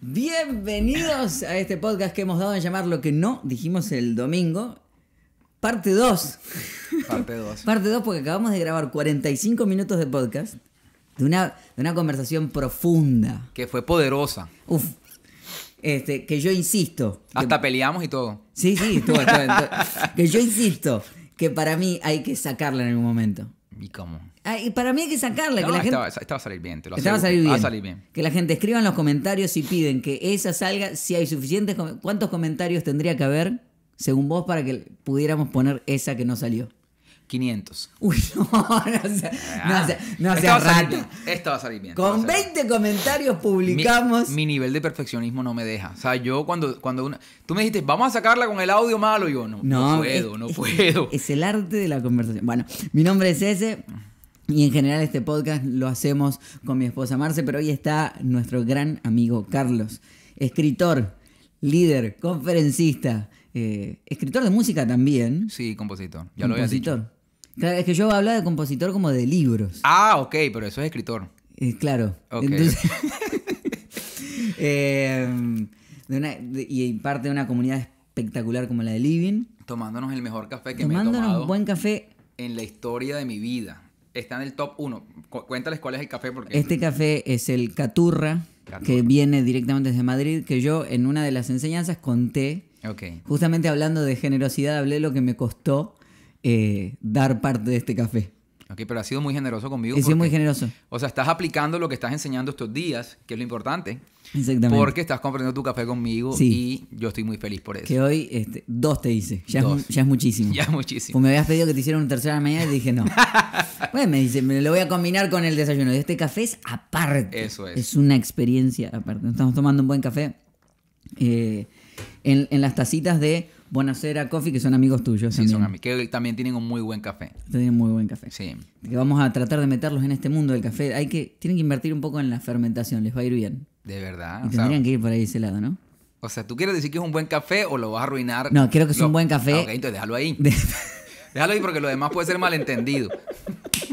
Bienvenidos a este podcast que hemos dado en llamar lo que no dijimos el domingo. Parte 2. Parte 2. Parte 2 porque acabamos de grabar 45 minutos de podcast de una, de una conversación profunda. Que fue poderosa. Uf. Este, que yo insisto. Hasta peleamos y todo. Sí, sí, que yo insisto que para mí hay que sacarla en algún momento. ¿Y cómo? Ah, y para mí hay que sacarla. que la gente... estaba a bien, lo Va a salir bien. Que la gente escriba en los comentarios y piden que esa salga. Si hay suficientes. ¿Cuántos comentarios tendría que haber, según vos, para que pudiéramos poner esa que no salió? 500. Uy, no, no sea, no no ah, esto Va a salir bien. Con 20 comentarios publicamos. Mi, nivel de perfeccionismo no me deja. O sea, yo cuando, cuando tú me dijiste, vamos a sacarla con el audio malo, yo no, no, puedo, no puedo. Es, el arte de la conversación. Bueno, mi nombre es ese. Y en general este podcast lo hacemos con mi esposa Marce, pero hoy está nuestro gran amigo Carlos, escritor, líder, conferencista, eh, escritor de música también. Sí, compositor. Ya lo había dicho. Claro, es que yo hablo de compositor como de libros. Ah, ok, pero eso es escritor. Eh, claro. Em, y parte de una comunidad espectacular como la de Living. Tomándonos el mejor café que me he tomado. un buen café. En la historia de mi vida. Está en el top 1. Cuéntales cuál es el café. porque Este café es el Caturra, que viene directamente desde Madrid, que yo en una de las enseñanzas conté. Okay. Justamente hablando de generosidad, hablé lo que me costó eh, dar parte de este café. Ok, pero ha sido muy generoso conmigo. He sido muy generoso. O sea, estás aplicando lo que estás enseñando estos días, que es lo importante. Exactamente. Porque estás comprando tu café conmigo y yo estoy muy feliz por eso. Que hoy este, dos te hice. Ya, Es, muchísimo. Ya es muchísimo. Pues me habías pedido que te hiciera un tercera mañana y dije no. bueno, me dice, me lo voy a combinar con el desayuno. Y este café es aparte. Eso es. Es una experiencia aparte. Estamos tomando un buen café eh, en las tacitas de Bonacera Coffee, que son amigos tuyos. Sí, son amigos. Que también tienen un muy buen café. Tienen muy buen café. Sí. vamos a tratar de meterlos en este mundo del café. Hay que, tienen que invertir un poco en la fermentación, les va a ir bien. De verdad. tendrían que ir por ahí ese lado, ¿no? O sea, ¿tú quieres decir que es un buen café o lo vas a arruinar? No, creo que es un buen café. Ah, ok, entonces déjalo ahí. déjalo ahí porque lo demás puede ser malentendido.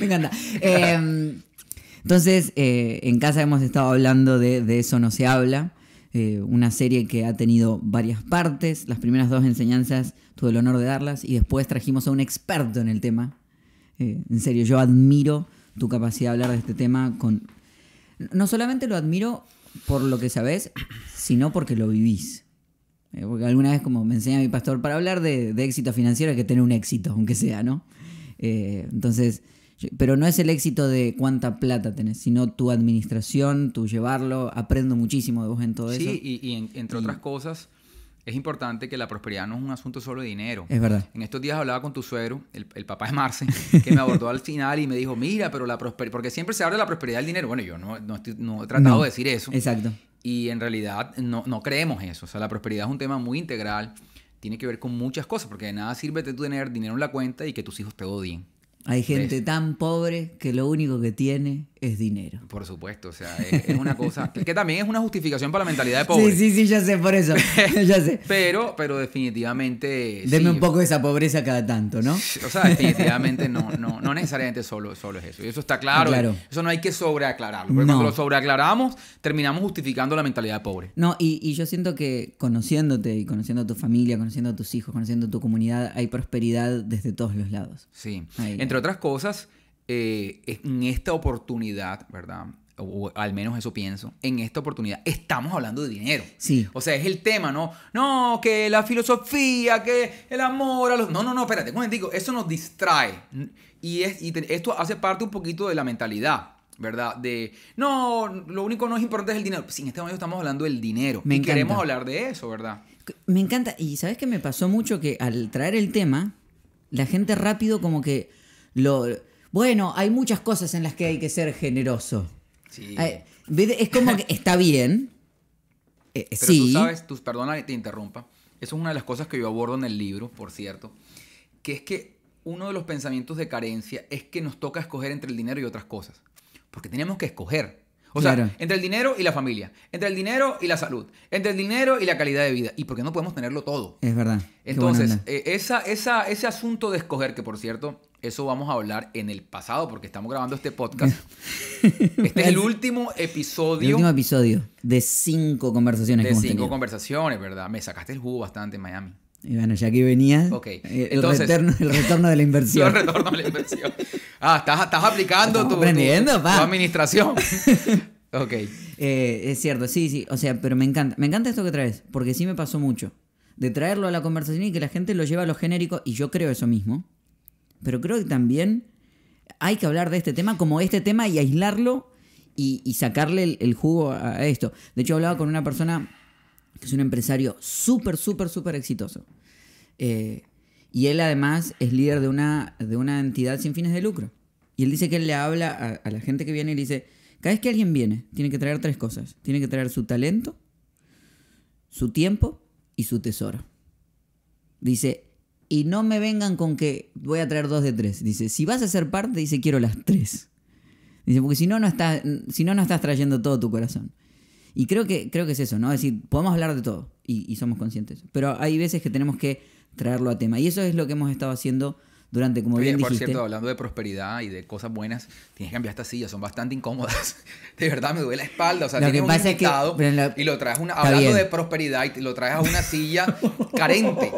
Me encanta. Em, entonces, eh, en casa hemos estado hablando de, de eso no se habla. Eh, una serie que ha tenido varias partes. Las primeras dos enseñanzas tuve el honor de darlas y después trajimos a un experto en el tema. Eh, en serio, yo admiro tu capacidad de hablar de este tema con... No solamente lo admiro por lo que sabes, sino porque lo vivís. Eh, porque alguna vez, como me enseña mi pastor, para hablar de, de éxito financiero hay que tener un éxito, aunque sea, ¿no? entonces pero no es el éxito de cuánta plata tenés, sino tu administración, tu llevarlo. Aprendo muchísimo de vos en todo eso. Sí, y, entre otras cosas, es importante que la prosperidad no es un asunto solo de dinero. Es verdad. En estos días hablaba con tu suegro, el, papá de Marce, que me abordó al final y me dijo, mira, pero la prosperidad, porque siempre se habla de la prosperidad del dinero. Bueno, yo no, he tratado de decir eso. Exacto. Y en realidad no, creemos eso. O sea, la prosperidad es un tema muy integral, tiene que ver con muchas cosas, porque de nada sirve tú tener dinero en la cuenta y que tus hijos te odien. Hay gente tan pobre que lo único que tiene es dinero. Por supuesto, o sea, es, una cosa que, también es una justificación para la mentalidad de pobre. Sí, sí, sí, ya sé, por eso. ya sé. pero, pero definitivamente. Deme un poco de esa pobreza cada tanto, ¿no? O sea, definitivamente no, no, necesariamente solo, solo es eso. Y eso está claro. claro. Eso no hay que sobreaclararlo. Porque cuando lo sobreaclaramos, terminamos justificando la mentalidad de pobre. No, y, yo siento que conociéndote y conociendo a tu familia, conociendo a tus hijos, conociendo a tu comunidad, hay prosperidad desde todos los lados. Sí. Entre otras cosas eh, en esta oportunidad, ¿verdad? o al menos eso pienso, en esta oportunidad estamos hablando de dinero. Sí. O sea, es el tema, ¿no? No, que la filosofía, que el amor a los... No, no, no, espérate, Un te digo, eso nos distrae. Y, esto hace parte un poquito de la mentalidad, ¿verdad? De, no, lo único no es importante es el dinero. Pues, sí, en este momento estamos hablando del dinero. Me y queremos hablar de eso, ¿verdad? Me encanta. Y sabes que me pasó mucho que al traer el tema, la gente rápido como que lo bueno, hay muchas cosas en las que hay que ser generoso. Sí. Es como que está bien. Eh, Pero tú sabes, perdona que te interrumpa. Eso es una de las cosas que yo abordo en el libro, por cierto. Que es que uno de los pensamientos de carencia es que nos toca escoger entre el dinero y otras cosas. Porque tenemos que escoger. O sea, entre el dinero y la familia, entre el dinero y la salud, entre el dinero y la calidad de vida. ¿Y por qué no podemos tenerlo todo? Es verdad. Entonces, eh, esa, esa, ese asunto de escoger, que por cierto, eso vamos a hablar en el pasado, porque estamos grabando este podcast. este es el último episodio. El último episodio de cinco conversaciones. De cinco conversaciones, ¿verdad? Me sacaste el jugo bastante en Miami. Y bueno, ya que venía, eh, el, retorno, el, retorno, de la inversión. el retorno de la inversión. Ah, estás, aplicando tu, administración. ok. Eh, es cierto, sí, sí. O sea, pero me encanta. Me encanta esto que traes, porque sí me pasó mucho. De traerlo a la conversación y que la gente lo lleva a lo genérico, y yo creo eso mismo. Pero creo que también hay que hablar de este tema como este tema y aislarlo y, sacarle el, el jugo a esto. De hecho, hablaba con una persona es un empresario súper, súper, súper exitoso. Eh, y él además es líder de una, de una entidad sin fines de lucro. Y él dice que él le habla a, la gente que viene y le dice, cada vez que alguien viene, tiene que traer tres cosas. Tiene que traer su talento, su tiempo y su tesoro. Dice, y no me vengan con que voy a traer dos de tres. Dice, si vas a ser parte, dice, quiero las tres. Dice, porque si no, no estás, si no, no estás trayendo todo tu corazón. Y creo que, creo que es eso, ¿no? Es decir, podemos hablar de todo y, y somos conscientes, pero hay veces que tenemos que traerlo a tema. Y eso es lo que hemos estado haciendo durante, como bien, Por cierto, hablando de prosperidad y de cosas buenas, tienes que cambiar estas sillas, son bastante incómodas. De verdad, me duele la espalda. O sea, lo es lo traes una, hablando de prosperidad y lo traes a una silla carente.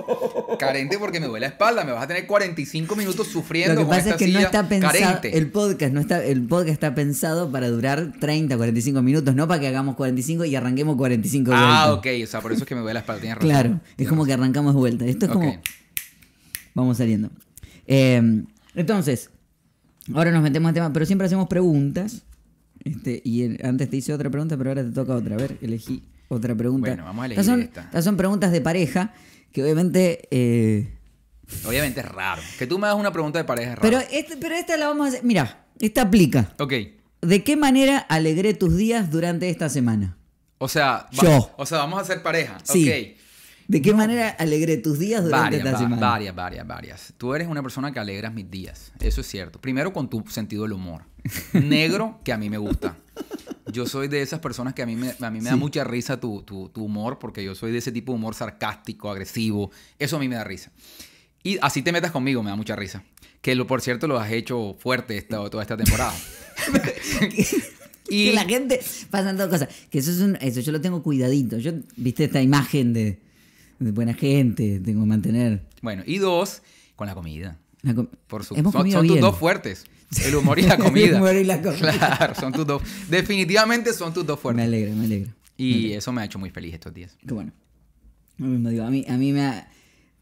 Carente porque me duele la espalda. Me vas a tener 45 minutos sufriendo. Lo que pasa esta es que no está pensado. El podcast, no está, el podcast está pensado para durar 30, 45 minutos, no para que hagamos 45 y arranquemos 45 minutos. Ah, ok. O sea, por eso es que me duele la espalda. Claro, es como que arrancamos de vuelta. Esto es como. Vamos saliendo. Em, entonces, ahora nos metemos al tema, pero siempre hacemos preguntas. Este, y antes te hice otra pregunta, pero ahora te toca otra. A ver, elegí otra pregunta. Bueno, vamos a elegir esta. estas son preguntas de pareja que obviamente... Eh, obviamente es raro. Que tú me hagas una pregunta de pareja es raro. Pero, este, pero esta la vamos a hacer... Mira, esta aplica. Ok. ¿De qué manera alegré tus días durante esta semana? O sea, Yo. o sea, vamos a hacer pareja. Sí. ¿De qué manera alegré tus días durante varias, esta semana? Varias, varias, varias. Tú eres una persona que alegras mis días. Eso es cierto. Primero con tu sentido del humor. Negro, que a mí me gusta. Yo soy de esas personas que a mí me, da mucha risa tu, humor, porque yo soy de ese tipo de humor sarcástico, agresivo. Eso a mí me da risa. Y así te metas conmigo, me da mucha risa. Que lo, por cierto, lo has hecho fuerte esta, toda esta temporada. y que la gente pasando cosas. Que eso es un, eso yo lo tengo cuidadito. Yo, viste esta imagen de buena gente, tengo que mantener. Bueno, y dos, con la comida. Por supuesto, son, tus dos fuertes. El humor y la comida. Claro, son tus dos. Definitivamente son tus dos fuertes. Me alegro me alegro Y eso me ha hecho muy feliz estos días. Qué bueno. a mí, a mí me ha...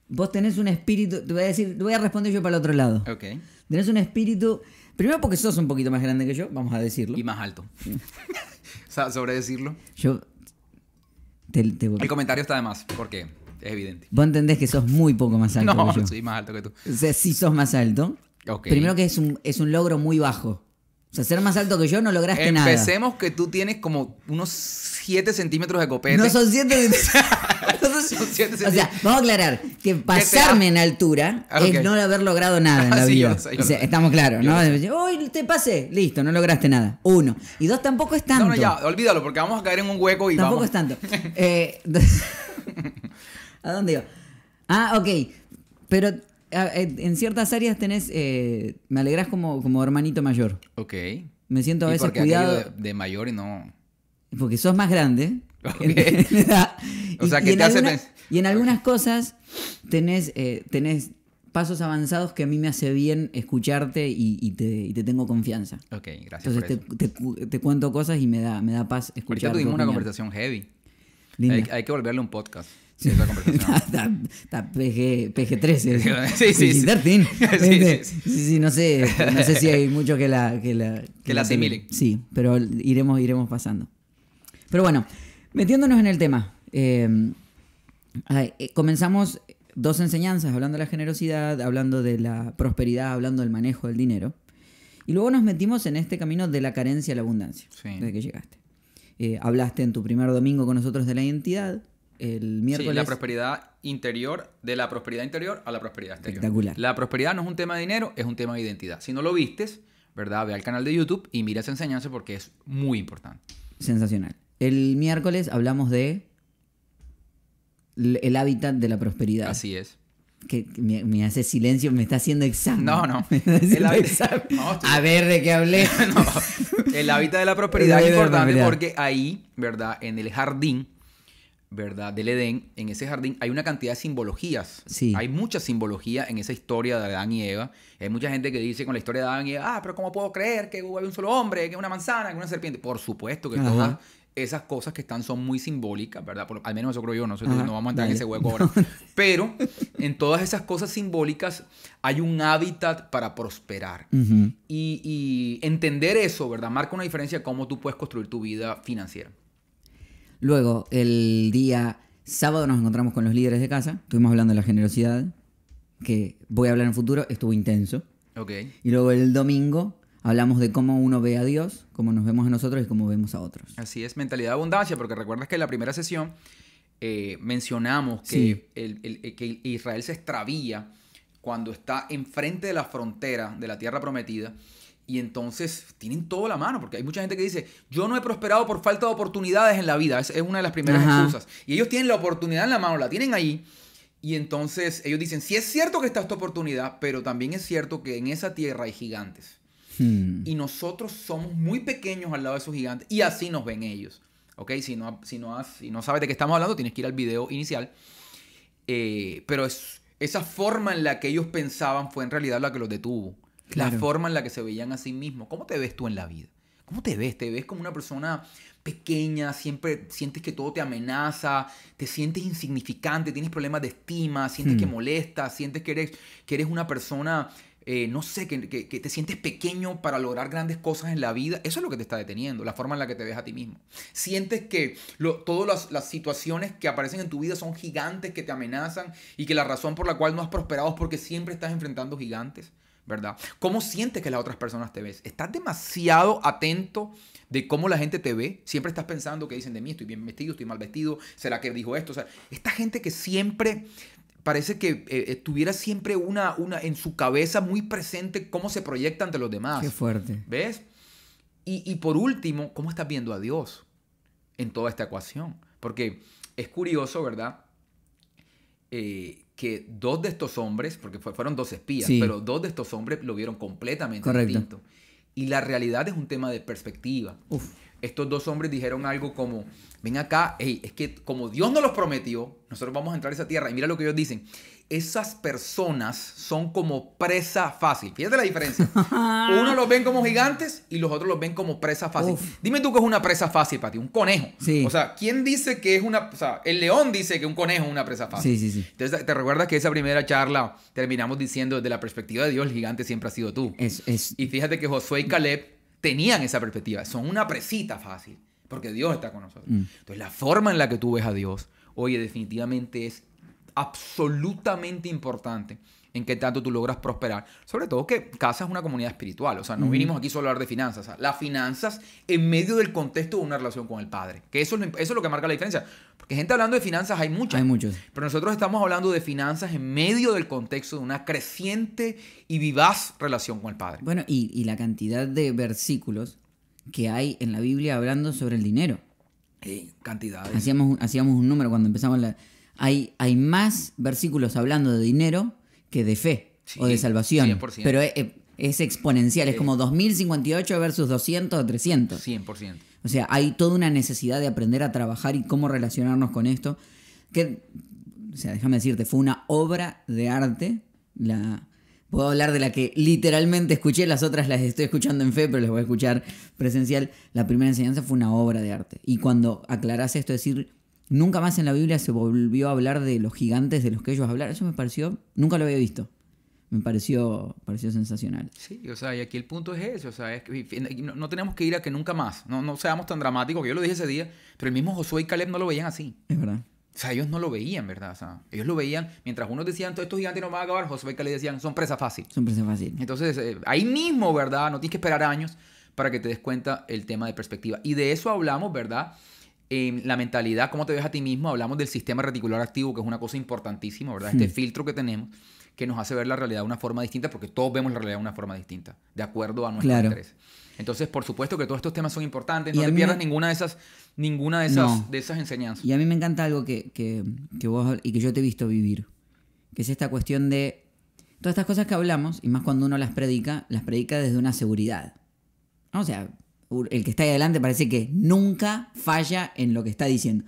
Vos tenés un espíritu, te voy a decir, voy a responder yo para el otro lado. Ok. Tenés un espíritu, primero porque sos un poquito más grande que yo, vamos a decirlo. Y más alto. ¿Sobre decirlo? Yo... Te, El comentario está de más, porque es evidente. Vos entendés que sos muy poco más alto. No, que yo. soy más alto que tú. O sea, sí sos más alto. Okay. Primero que es un, es un logro muy bajo. O sea, ser más alto que yo no lograste nada. Empecemos que tú tienes como unos 7 centímetros de copete. No son 7 centímetros. O sea, vamos a aclarar que pasarme en altura ah, es no haber logrado nada en ah, la vida. estamos claros, ¿no? Hoy te pasé, listo, no lograste nada. Uno. Y dos, tampoco es tanto. No, no, ya, olvídalo, porque vamos a caer en un hueco y Tampoco es tanto. eh, ¿A dónde iba? Ah, ok. Pero eh, en ciertas áreas tenés. Eh, me alegrás como, como hermanito mayor. Ok. Me siento a veces porque cuidado. De, de, mayor y no. Porque sos más grande. o sea, y, que te hace. y en algunas cosas tenés, eh, tenés pasos avanzados que a mí me hace bien escucharte y, te, tengo confianza. Ok, gracias. Entonces te, Te, cuento cosas y me da, me da paz escucharte. Porque tuvimos una conversación heavy. Hay, hay, que volverle un podcast. Sí, Está, PG, PG-13. Sí, sí, sí. Sí, sí, este, no sé, si hay mucho que la... Que la, que asimile. Sí, pero iremos, iremos pasando. Pero bueno, metiéndonos en el tema. Em, eh, comenzamos dos enseñanzas, hablando de la generosidad, hablando de la prosperidad, hablando del manejo del dinero. Y luego nos metimos en este camino de la carencia a la abundancia, sí. desde que llegaste. Eh, hablaste en tu primer domingo con nosotros de la identidad, el miércoles. la prosperidad interior, de la prosperidad interior a la prosperidad exterior. Espectacular. La prosperidad no es un tema de dinero, es un tema de identidad. Si no lo vistes, ¿verdad? Ve al canal de YouTube y mira esa enseñanza porque es muy importante. Sensacional. El miércoles hablamos de el hábitat de la prosperidad. Así es. Que me, hace silencio, me está haciendo examen. No, no. El a ver de qué hablé. El hábitat de la prosperidad es importante porque ahí, ¿verdad? En el jardín ¿verdad? Del Edén, en ese jardín hay una cantidad de simbologías. Sí. Hay mucha simbología en esa historia de Adán y Eva. Hay mucha gente que dice con la historia de Adán y Eva, ah, pero ¿cómo puedo creer que hubo un solo hombre, que una manzana, que una serpiente? Por supuesto que todas esas cosas que están son muy simbólicas, ¿verdad? al menos eso creo yo, no, no vamos a entrar en ese hueco ahora. Pero en todas esas cosas simbólicas hay un hábitat para prosperar. y, entender eso, ¿verdad? Marca una diferencia de cómo tú puedes construir tu vida financiera. Luego, el día sábado nos encontramos con los líderes de casa. Estuvimos hablando de la generosidad, que voy a hablar en futuro, estuvo intenso. Y luego el domingo hablamos de cómo uno ve a Dios, cómo nos vemos a nosotros y cómo vemos a otros. Así es, mentalidad de abundancia, porque recuerdas que en la primera sesión eh, mencionamos que, eh, que, Israel se extravía cuando está enfrente de la frontera de la tierra prometida y entonces tienen todo la mano, porque hay mucha gente que dice, yo no he prosperado por falta de oportunidades en la vida. Es, una de las primeras excusas. Y ellos tienen la oportunidad en la mano, la tienen ahí. Y entonces ellos dicen, Si es cierto que está esta oportunidad, pero también es cierto que en esa tierra hay gigantes. Hmm. Y nosotros somos muy pequeños al lado de esos gigantes y así nos ven ellos. ¿Ok? Si no, si no, no sabes de qué estamos hablando, tienes que ir al video inicial. Eh, pero es, esa forma en la que ellos pensaban fue en realidad la que los detuvo la forma en la que se veían a sí mismos. ¿Cómo te ves tú en la vida? ¿Cómo te ves? ¿Te ves como una persona pequeña? ¿Siempre sientes que todo te amenaza? ¿Te sientes insignificante? ¿Tienes problemas de estima? ¿Sientes que hmm. molestas? ¿Sientes que eres, una persona, eh, no sé, que, te sientes pequeño para lograr grandes cosas en la vida? Eso es lo que te está deteniendo, la forma en la que te ves a ti mismo. ¿Sientes que todas las, situaciones que aparecen en tu vida son gigantes que te amenazan y que la razón por la cual no has prosperado es porque siempre estás enfrentando gigantes? ¿verdad? ¿Cómo sientes que las otras personas te ves? ¿Estás demasiado atento de cómo la gente te ve? Siempre estás pensando que dicen de mí, estoy bien vestido, estoy mal vestido, ¿será que dijo esto? O sea, esta gente que siempre parece que eh, tuviera siempre una, una en su cabeza muy presente cómo se proyecta ante los demás. Qué fuerte. ¿Ves? Y, y por último, ¿cómo estás viendo a Dios en toda esta ecuación? Porque es curioso, ¿verdad? Eh, dos de estos hombres, porque fueron dos espías, pero dos de estos hombres lo vieron completamente distinto. Y la realidad es un tema de perspectiva. Estos dos hombres dijeron algo como, ven acá, es que como Dios nos los prometió, nosotros vamos a entrar a esa tierra. Y mira lo que ellos dicen esas personas son como presa fácil. Fíjate la diferencia. Uno los ven como gigantes y los otros los ven como presa fácil. Dime tú qué es una presa fácil para ti, un conejo. O sea, ¿quién dice que es una... O sea, el león dice que un conejo es una presa fácil. Sí, sí, sí. Entonces, ¿te recuerdas que esa primera charla terminamos diciendo desde la perspectiva de Dios, el gigante siempre ha sido tú? Es, es... Y fíjate que Josué y Caleb tenían esa perspectiva. Son una presita fácil, porque Dios está con nosotros. Mm. Entonces, la forma en la que tú ves a Dios, oye, definitivamente es absolutamente importante en qué tanto tú logras prosperar. Sobre todo que casa es una comunidad espiritual. O sea, no vinimos aquí solo a hablar de finanzas. O las finanzas en medio del contexto de una relación con el Padre. Que eso es, lo, eso es lo que marca la diferencia. Porque gente hablando de finanzas hay muchas. Hay muchos. Pero nosotros estamos hablando de finanzas en medio del contexto de una creciente y vivaz relación con el Padre. Bueno, y, y la cantidad de versículos que hay en la Biblia hablando sobre el dinero. Sí, cantidades. Hacíamos, hacíamos un número cuando empezamos la hay, más versículos hablando de dinero que de fe o de salvación. Pero es, exponencial, es eh. como 2058 versus 200 o 300. 100%. O sea, hay toda una necesidad de aprender a trabajar y cómo relacionarnos con esto. Que, o sea, déjame decirte, fue una obra de arte. La, puedo hablar de la que literalmente escuché, las otras las estoy escuchando en fe, pero las voy a escuchar presencial. La primera enseñanza fue una obra de arte. Y cuando aclarás esto, decir, Nunca más en la Biblia se volvió a hablar de los gigantes de los que ellos hablaron. Eso me pareció, nunca lo había visto. Me pareció, pareció sensacional. Sí, o sea, y aquí el punto es ese, o sea, es que no, tenemos que ir a que nunca más, no, no seamos tan dramáticos, que yo lo dije ese día, pero el mismo Josué y Caleb no lo veían así. Es verdad. O sea, ellos no lo veían, ¿verdad? O sea, ellos lo veían, mientras unos decían, todos estos gigantes no van a acabar, Josué y Caleb decían, son presa fácil. Son presa fácil. Entonces, eh, ahí mismo, ¿verdad? No tienes que esperar años para que te des cuenta el tema de perspectiva. Y de eso hablamos, ¿verdad? la mentalidad, cómo te ves a ti mismo, hablamos del sistema reticular activo, que es una cosa importantísima, ¿verdad? Este hmm. filtro que tenemos que nos hace ver la realidad de una forma distinta, porque todos vemos la realidad de una forma distinta, de acuerdo a nuestros interés... intereses. Entonces, por supuesto que todos estos temas son importantes, no te pierdas ninguna de esas, ninguna de esas, de esas enseñanzas. Y a mí me encanta algo que, que, que vos y que yo te he visto vivir, que es esta cuestión de todas estas cosas que hablamos, y más cuando uno las predica, las predica desde una seguridad. O sea, el que está ahí adelante parece que nunca falla en lo que está diciendo.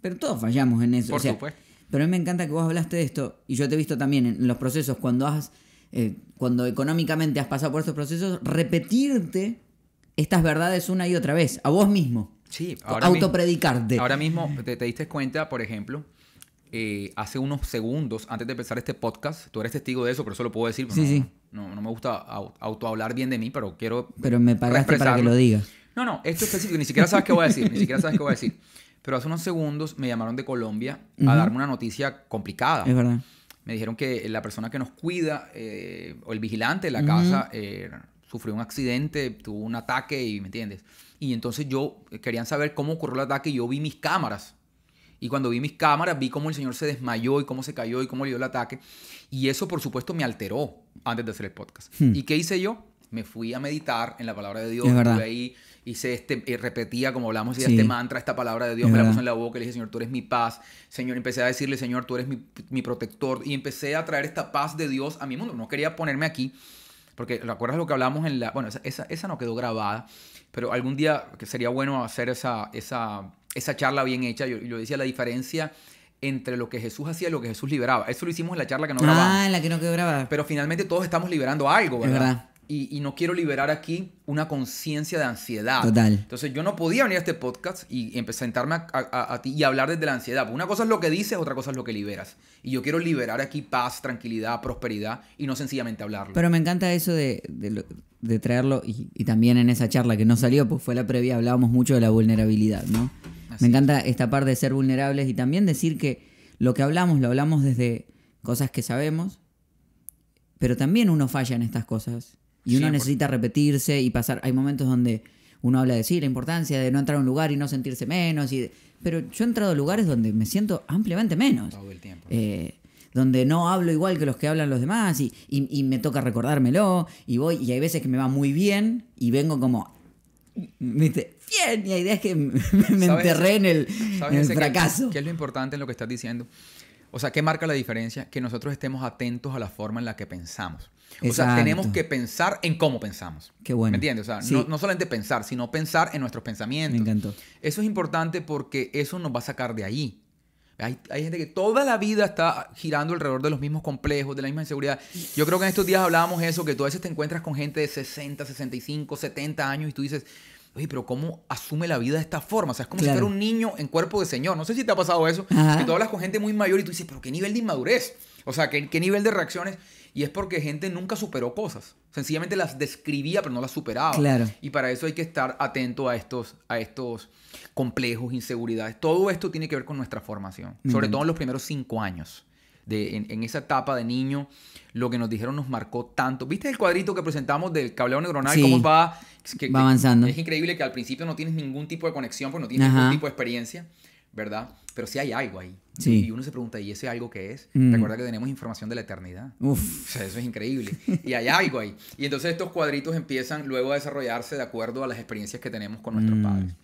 Pero todos fallamos en eso. Por supuesto. Pero a mí me encanta que vos hablaste de esto y yo te he visto también en los procesos cuando has, eh, cuando económicamente has pasado por estos procesos, repetirte estas verdades una y otra vez, a vos mismo. Sí, ahora autopredicarte. ahora mismo te, diste cuenta, por ejemplo, eh, hace unos segundos antes de empezar este podcast, tú eres testigo de eso, pero solo lo puedo decir. Sí, sí. No, no me gusta auto hablar bien de mí, pero quiero. Pero me pagaste para que lo digas. No, no, esto es específico, ni siquiera sabes qué voy a decir, ni siquiera sabes qué voy a decir. Pero hace unos segundos me llamaron de Colombia a darme una noticia complicada. Es verdad. Me dijeron que la persona que nos cuida, eh, o el vigilante de la casa, eh, sufrió un accidente, tuvo un ataque y, ¿me entiendes? Y entonces yo eh, querían saber cómo ocurrió el ataque y yo vi mis cámaras y cuando vi mis cámaras, vi cómo el señor se desmayó y cómo se cayó y cómo le dio el ataque. Y eso, por supuesto, me alteró antes de hacer el podcast. Hmm. ¿Y qué hice yo? Me fui a meditar en la palabra de Dios. ahí hice este, eh, repetía como hablamos, este mantra, esta palabra de Dios, me la puse en la boca y le dije, Señor, tú eres mi paz. Señor, empecé a decirle, Señor, tú eres mi, protector. Y empecé a traer esta paz de Dios a mi mundo. No quería ponerme aquí, porque ¿recuerdas lo que hablamos en la... Bueno, esa, esa, esa no quedó grabada, pero algún día que sería bueno hacer esa, esa esa charla bien hecha. Yo, decía la diferencia entre lo que Jesús hacía y lo que Jesús liberaba. Eso lo hicimos en la charla que no grababa Ah, la que no quedó grabada. Pero finalmente todos estamos liberando algo, ¿verdad? Y, no quiero liberar aquí una conciencia de ansiedad. Total. Entonces yo no podía venir a este podcast y a sentarme a, ti y hablar desde la ansiedad. una cosa es lo que dices, otra cosa es lo que liberas. Y yo quiero liberar aquí paz, tranquilidad, prosperidad y no sencillamente hablarlo. Pero me encanta eso de, traerlo y, también en esa charla que no salió, pues fue la previa, hablábamos mucho de la vulnerabilidad, ¿no? Me encanta esta parte de ser vulnerables y también decir que lo que hablamos lo hablamos desde cosas que sabemos, pero también uno falla en estas cosas y uno necesita repetirse y pasar. Hay momentos donde uno habla de sí, la importancia de no entrar a un lugar y no sentirse menos, pero yo he entrado a lugares donde me siento ampliamente menos. Eh, donde no hablo igual que los que hablan los demás y, y, me toca recordármelo y voy y hay veces que me va muy bien y vengo como, ¿viste? bien y idea es que me, enterré en el, en el fracaso. ¿Qué es lo importante en lo que estás diciendo? O sea, ¿qué marca la diferencia? Que nosotros estemos atentos a la forma en la que pensamos. O sea, tenemos que pensar en cómo pensamos. Qué bueno. ¿Me entiendes? O sea, no, no, solamente pensar, sino pensar en nuestros pensamientos. Me encantó. Eso es importante porque eso nos va a sacar de ahí. Hay, hay, gente que toda la vida está girando alrededor de los mismos complejos, de la misma inseguridad. Yo creo que en estos días hablábamos eso, que tú a veces te encuentras con gente de 60, 65, 70 años y tú dices, pero ¿cómo asume la vida de esta forma? O sea, es como si fuera un niño en cuerpo de señor. No sé si te ha pasado eso, Y que tú hablas con gente muy mayor y tú dices, pero qué nivel de inmadurez. O sea, qué, nivel de reacciones. Y es porque gente nunca superó cosas. Sencillamente las describía, pero no las superaba. Y para eso hay que estar atento a estos, a estos complejos, inseguridades. Todo esto tiene que ver con nuestra formación, sobre todo en los primeros cinco años en, esa etapa de niño, lo que nos dijeron nos marcó tanto. ¿Viste el cuadrito que presentamos del cableado neuronal? ¿Cómo va? va avanzando. Es increíble que al principio no tienes ningún tipo de conexión, pues no tienes ningún tipo de experiencia, ¿verdad? Pero sí hay algo ahí. Y uno se pregunta, ¿y ese algo qué es? Mm. Recuerda que tenemos información de la eternidad. Uf. eso es increíble. Y hay algo ahí. Y entonces estos cuadritos empiezan luego a desarrollarse de acuerdo a las experiencias que tenemos con nuestros mm. padres.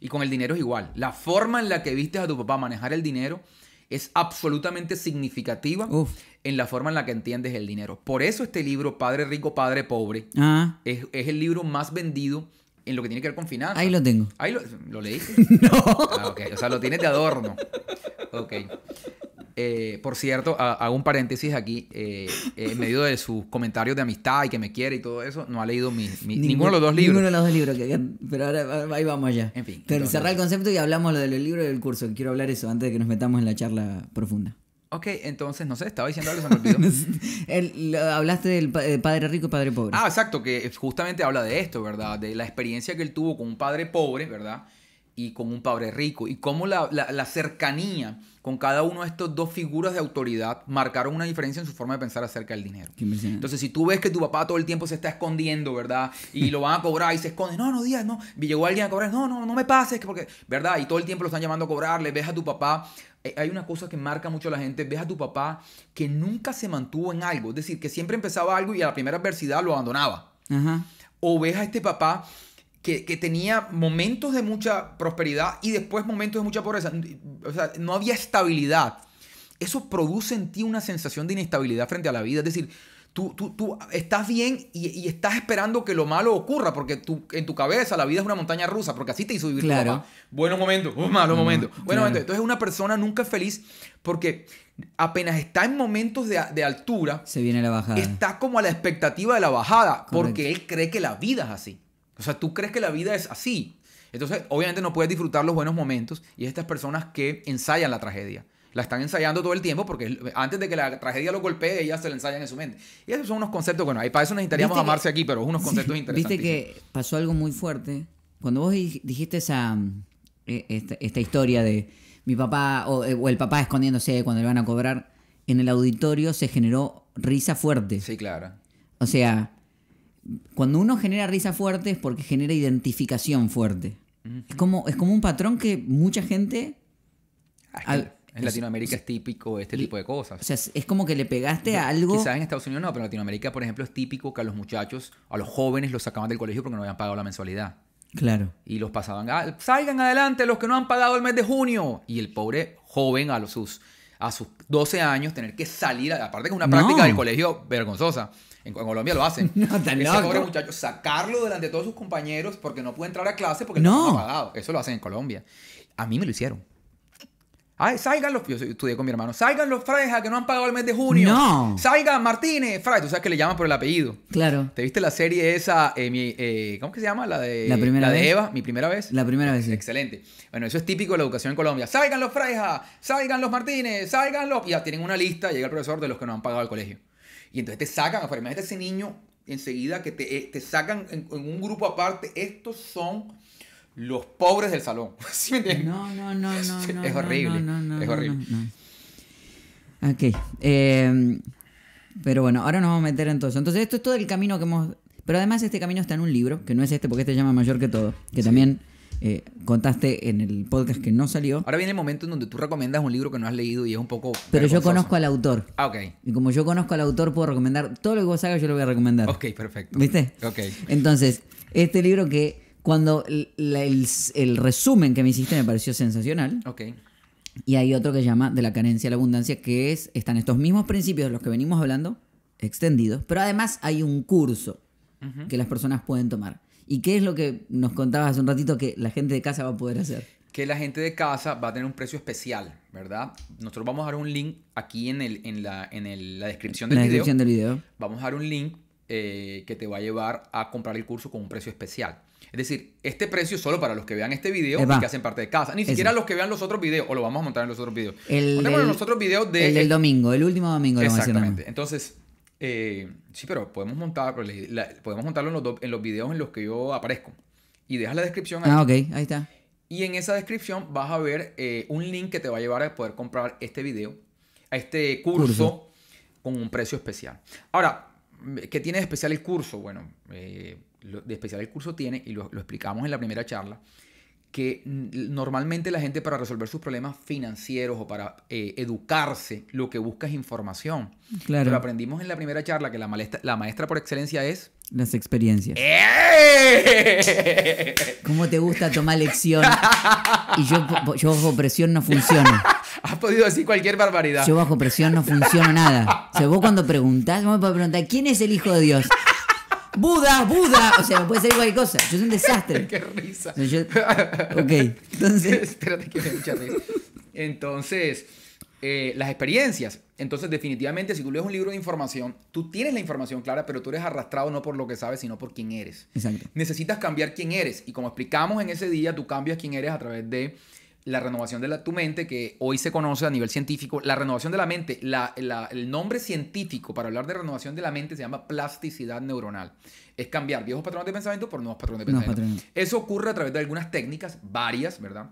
Y con el dinero es igual. La forma en la que viste a tu papá manejar el dinero es absolutamente significativa en la forma en la que entiendes el dinero. Por eso este libro, Padre Rico, Padre Pobre, ah. es, el libro más vendido en lo que tiene que ver con finanzas. Ahí lo tengo. Ahí lo, ¿lo leíste. no. Ah, o sea, lo tienes de adorno. Ok. Eh, por cierto, hago un paréntesis aquí. Eh, en medio de sus comentarios de amistad y que me quiere y todo eso, no ha leído ninguno de los dos libros. Ninguno de los dos libros. Que, pero ahora ahí vamos ya. En fin. Pero cerrar el concepto y hablamos lo del libro y del curso. Quiero hablar eso antes de que nos metamos en la charla profunda. Ok, entonces, no sé, estaba diciendo algo, se me olvidó. hablaste del eh, padre rico y padre pobre. Ah, exacto, que justamente habla de esto, ¿verdad? De la experiencia que él tuvo con un padre pobre, ¿verdad? y con un padre rico, y cómo la, cercanía con cada uno de estos dos figuras de autoridad marcaron una diferencia en su forma de pensar acerca del dinero. Entonces, si tú ves que tu papá todo el tiempo se está escondiendo, ¿verdad? Y lo van a cobrar y se esconde, no, no días no, y llegó alguien a cobrar, no, no, no me pases, porque, ¿verdad? Y todo el tiempo lo están llamando a cobrarle le ves a tu papá. Eh, hay una cosa que marca mucho a la gente, ves a tu papá que nunca se mantuvo en algo, es decir, que siempre empezaba algo y a la primera adversidad lo abandonaba. O ves a este papá que, tenía momentos de mucha prosperidad y después momentos de mucha pobreza. O sea, no había estabilidad. Eso produce en ti una sensación de inestabilidad frente a la vida. Es decir, tú, tú, tú estás bien y, estás esperando que lo malo ocurra, porque tú, en tu cabeza la vida es una montaña rusa, porque así te hizo vivir claro. tu Buenos momentos, un malos mm, momentos. bueno, entonces una persona nunca es feliz porque apenas está en momentos de, altura, se viene la bajada. Está como a la expectativa de la bajada, porque él cree que la vida es así. O sea, tú crees que la vida es así. Entonces, obviamente no puedes disfrutar los buenos momentos y estas personas que ensayan la tragedia. La están ensayando todo el tiempo porque antes de que la tragedia lo golpee, ellas se la ensayan en su mente. Y esos son unos conceptos, bueno, hay. para eso necesitaríamos amarse aquí, pero unos conceptos interesantes. Viste que pasó algo muy fuerte. Cuando vos dijiste esa, mm, e-, esta, historia de mi papá o, eh, o el papá escondiéndose cuando le van a cobrar, en el auditorio se generó risa fuerte. Sí, claro. O sea, cuando uno genera risa fuerte es porque genera identificación fuerte. es, como, es como un patrón que mucha gente... Ah, en Latinoamérica es, típico este tipo de cosas. O sea, es como que le pegaste a algo. Quizás en Estados Unidos no, pero en Latinoamérica, por ejemplo, es típico que a los muchachos, a los jóvenes, los sacaban del colegio porque no habían pagado la mensualidad. Claro. Y los pasaban, ah, salgan adelante los que no han pagado el mes de junio. Y el pobre joven a los sus, a sus 12 años tener que salir, aparte que es una práctica del colegio vergonzosa, en, Colombia lo hacen. No, Ese sacarlo delante de todos sus compañeros porque no puede entrar a clase porque no está pagado. Eso lo hacen en Colombia. A mí me lo hicieron. Ay, salgan los. Yo estudié con mi hermano. Salgan los Freja que no han pagado el mes de junio. No. Salgan Martínez, Freja. Tú sabes que le llaman por el apellido. Claro. ¿Te viste la serie esa? Eh, eh, ¿Cómo que se llama? La de. La primera Eva, mi primera vez. La primera vez. Excelente. Bueno, eso es típico de la educación en Colombia. Salgan los frejas salgan los Martínez, salgan los. Y ya tienen una lista. Llega el profesor de los que no han pagado el colegio. Y entonces te sacan, afuera. imagínate ese niño enseguida que te, eh, sacan en, un grupo aparte. Estos son los pobres del salón. No, no, no, no. Es, horrible. es horrible. Ok. pero bueno, ahora nos vamos a meter en todo eso. Entonces, esto es todo el camino que hemos. Pero además, este camino está en un libro, que no es este porque este se llama Mayor que todo, que también eh, contaste en el podcast que no salió. Ahora viene el momento en donde tú recomiendas un libro que no has leído y es un poco. Pero yo conozco al autor. Ah, ok. Y como yo conozco al autor, puedo recomendar todo lo que vos hagas, yo lo voy a recomendar. Ok, perfecto. ¿Viste? Ok. Entonces, este libro que cuando el, resumen que me hiciste me pareció sensacional. Ok. Y hay otro que se llama De la carencia a la abundancia, que es, están estos mismos principios de los que venimos hablando, extendidos, pero además hay un curso que las personas pueden tomar. ¿Y qué es lo que nos contabas hace un ratito que la gente de casa va a poder hacer? Que la gente de casa va a tener un precio especial, ¿verdad? Nosotros vamos a dar un link aquí en, el, en, la, en el, la, descripción del la descripción del video. Vamos a dar un link eh, que te va a llevar a comprar el curso con un precio especial. Es decir, este precio solo para los que vean este video y que hacen parte de casa. Ni siquiera los que vean los otros videos, o lo vamos a montar en los otros videos. El, los otros videos del domingo, el último domingo. Exactamente. Entonces, eh, sí, pero podemos montar, podemos montarlo en los, en los videos en los que yo aparezco. Y dejas la descripción ahí. Ah, ok, ahí está. Y en esa descripción vas a ver eh, un link que te va a llevar a poder comprar este video, a este curso, con un precio especial. Ahora, ¿qué tiene de especial el curso? Bueno, eh, de especial el curso tiene, y lo explicamos en la primera charla, que normalmente la gente para resolver sus problemas financieros o para eh, educarse lo que busca es información. Claro. Pero aprendimos en la primera charla que la, la maestra por excelencia es... Las experiencias. ¡Eh! ¿Cómo te gusta tomar lección? Y yo, yo bajo presión no funciona. Has podido decir cualquier barbaridad. Yo bajo presión no funciona nada. O sea, vos cuando preguntás, vos me podés preguntar, ¿quién es el Hijo de Dios? Buda, Buda. O sea, puede ser cualquier cosa. Yo soy un desastre. Qué risa. ok, entonces. Espérate que me Entonces, eh, las experiencias. Entonces, definitivamente, si tú lees un libro de información, tú tienes la información clara, pero tú eres arrastrado no por lo que sabes, sino por quién eres. Exacto. Necesitas cambiar quién eres. Y como explicamos en ese día, tú cambias quién eres a través de la renovación de la, tu mente, que hoy se conoce a nivel científico, la renovación de la mente, el nombre científico para hablar de renovación de la mente se llama plasticidad neuronal. Es cambiar viejos patrones de pensamiento por nuevos patrones de pensamiento. Eso ocurre a través de algunas técnicas, varias, ¿verdad?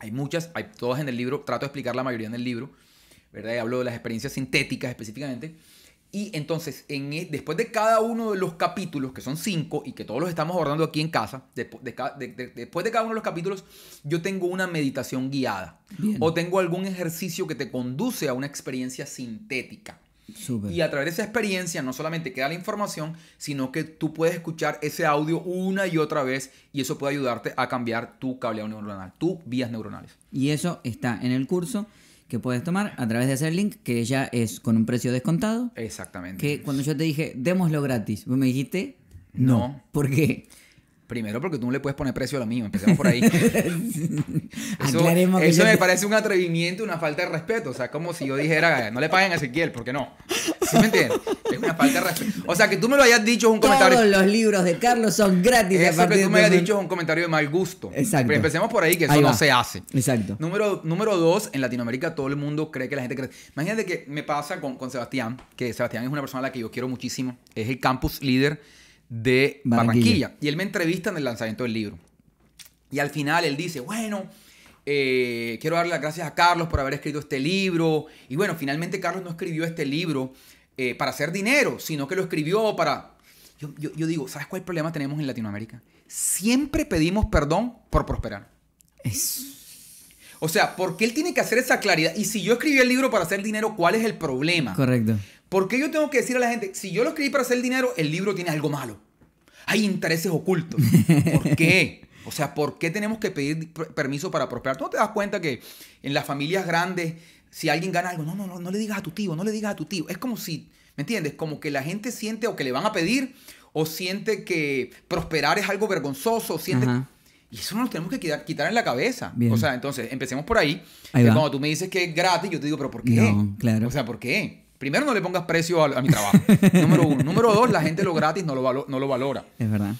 Hay muchas, hay todas en el libro, trato de explicar la mayoría en el libro, ¿verdad? Y hablo de las experiencias sintéticas específicamente. Y entonces, e, después de cada uno de los capítulos, que son cinco y que todos los estamos abordando aquí en casa, después de cada uno de los capítulos, yo tengo una meditación guiada o tengo algún ejercicio que te conduce a una experiencia sintética. Y a través de esa experiencia no solamente queda la información, sino que tú puedes escuchar ese audio una y otra vez y eso puede ayudarte a cambiar tu cableado neuronal, tus vías neuronales. Y eso está en el curso que puedes tomar a través de hacer link que ya es con un precio descontado. Exactamente. Que cuando yo te dije, démoslo gratis, vos me dijiste, no. no. ¿Por qué? Primero porque tú no le puedes poner precio a lo mismo, empecemos por ahí. eso, me parece un atrevimiento, una falta de respeto. O sea, como si yo dijera, no le paguen a Ezequiel, ¿por qué no? ¿Sí me entiendes? Es una falta de respeto. O sea, que tú me lo hayas dicho es un comentario. Todos los libros de Carlos son gratis. Eso que tú me hayas dicho es un comentario de mal gusto. Exacto. Pero empecemos por ahí, que eso no se hace. Exacto. Número, número dos, en Latinoamérica todo el mundo cree que la gente cree. Imagínate que me pasa con, con Sebastián, que Sebastián es una persona a la que yo quiero muchísimo. Es el campus líder de Barranquilla. Y él me entrevista en el lanzamiento del libro. Y al final él dice, bueno, eh, quiero darle las gracias a Carlos por haber escrito este libro. Y bueno, finalmente Carlos no escribió este libro eh, para hacer dinero, sino que lo escribió para... Yo, digo, ¿sabes cuál problema tenemos en Latinoamérica? Siempre pedimos perdón por prosperar. Es... O sea, ¿por qué él tiene que hacer esa claridad? Y si yo escribí el libro para hacer dinero, ¿cuál es el problema? Correcto. ¿Por qué yo tengo que decir a la gente, si yo lo escribí para hacer dinero, el libro tiene algo malo? Hay intereses ocultos. ¿Por qué? O sea, ¿por qué tenemos que pedir permiso para prosperar? ¿Tú no te das cuenta que en las familias grandes, si alguien gana algo, no, no, no, le digas a tu tío, no le digas a tu tío? Es como si, ¿me entiendes? Como que la gente siente o que le van a pedir o siente que prosperar es algo vergonzoso, Y eso no lo tenemos que quitar, en la cabeza. O sea, entonces, empecemos por ahí. ahí cuando tú me dices que es gratis, yo te digo, pero ¿por qué? No, claro. O sea, ¿por qué? Primero, no le pongas precio a, mi trabajo. número uno. Número dos, la gente lo gratis no lo, valora. Es verdad.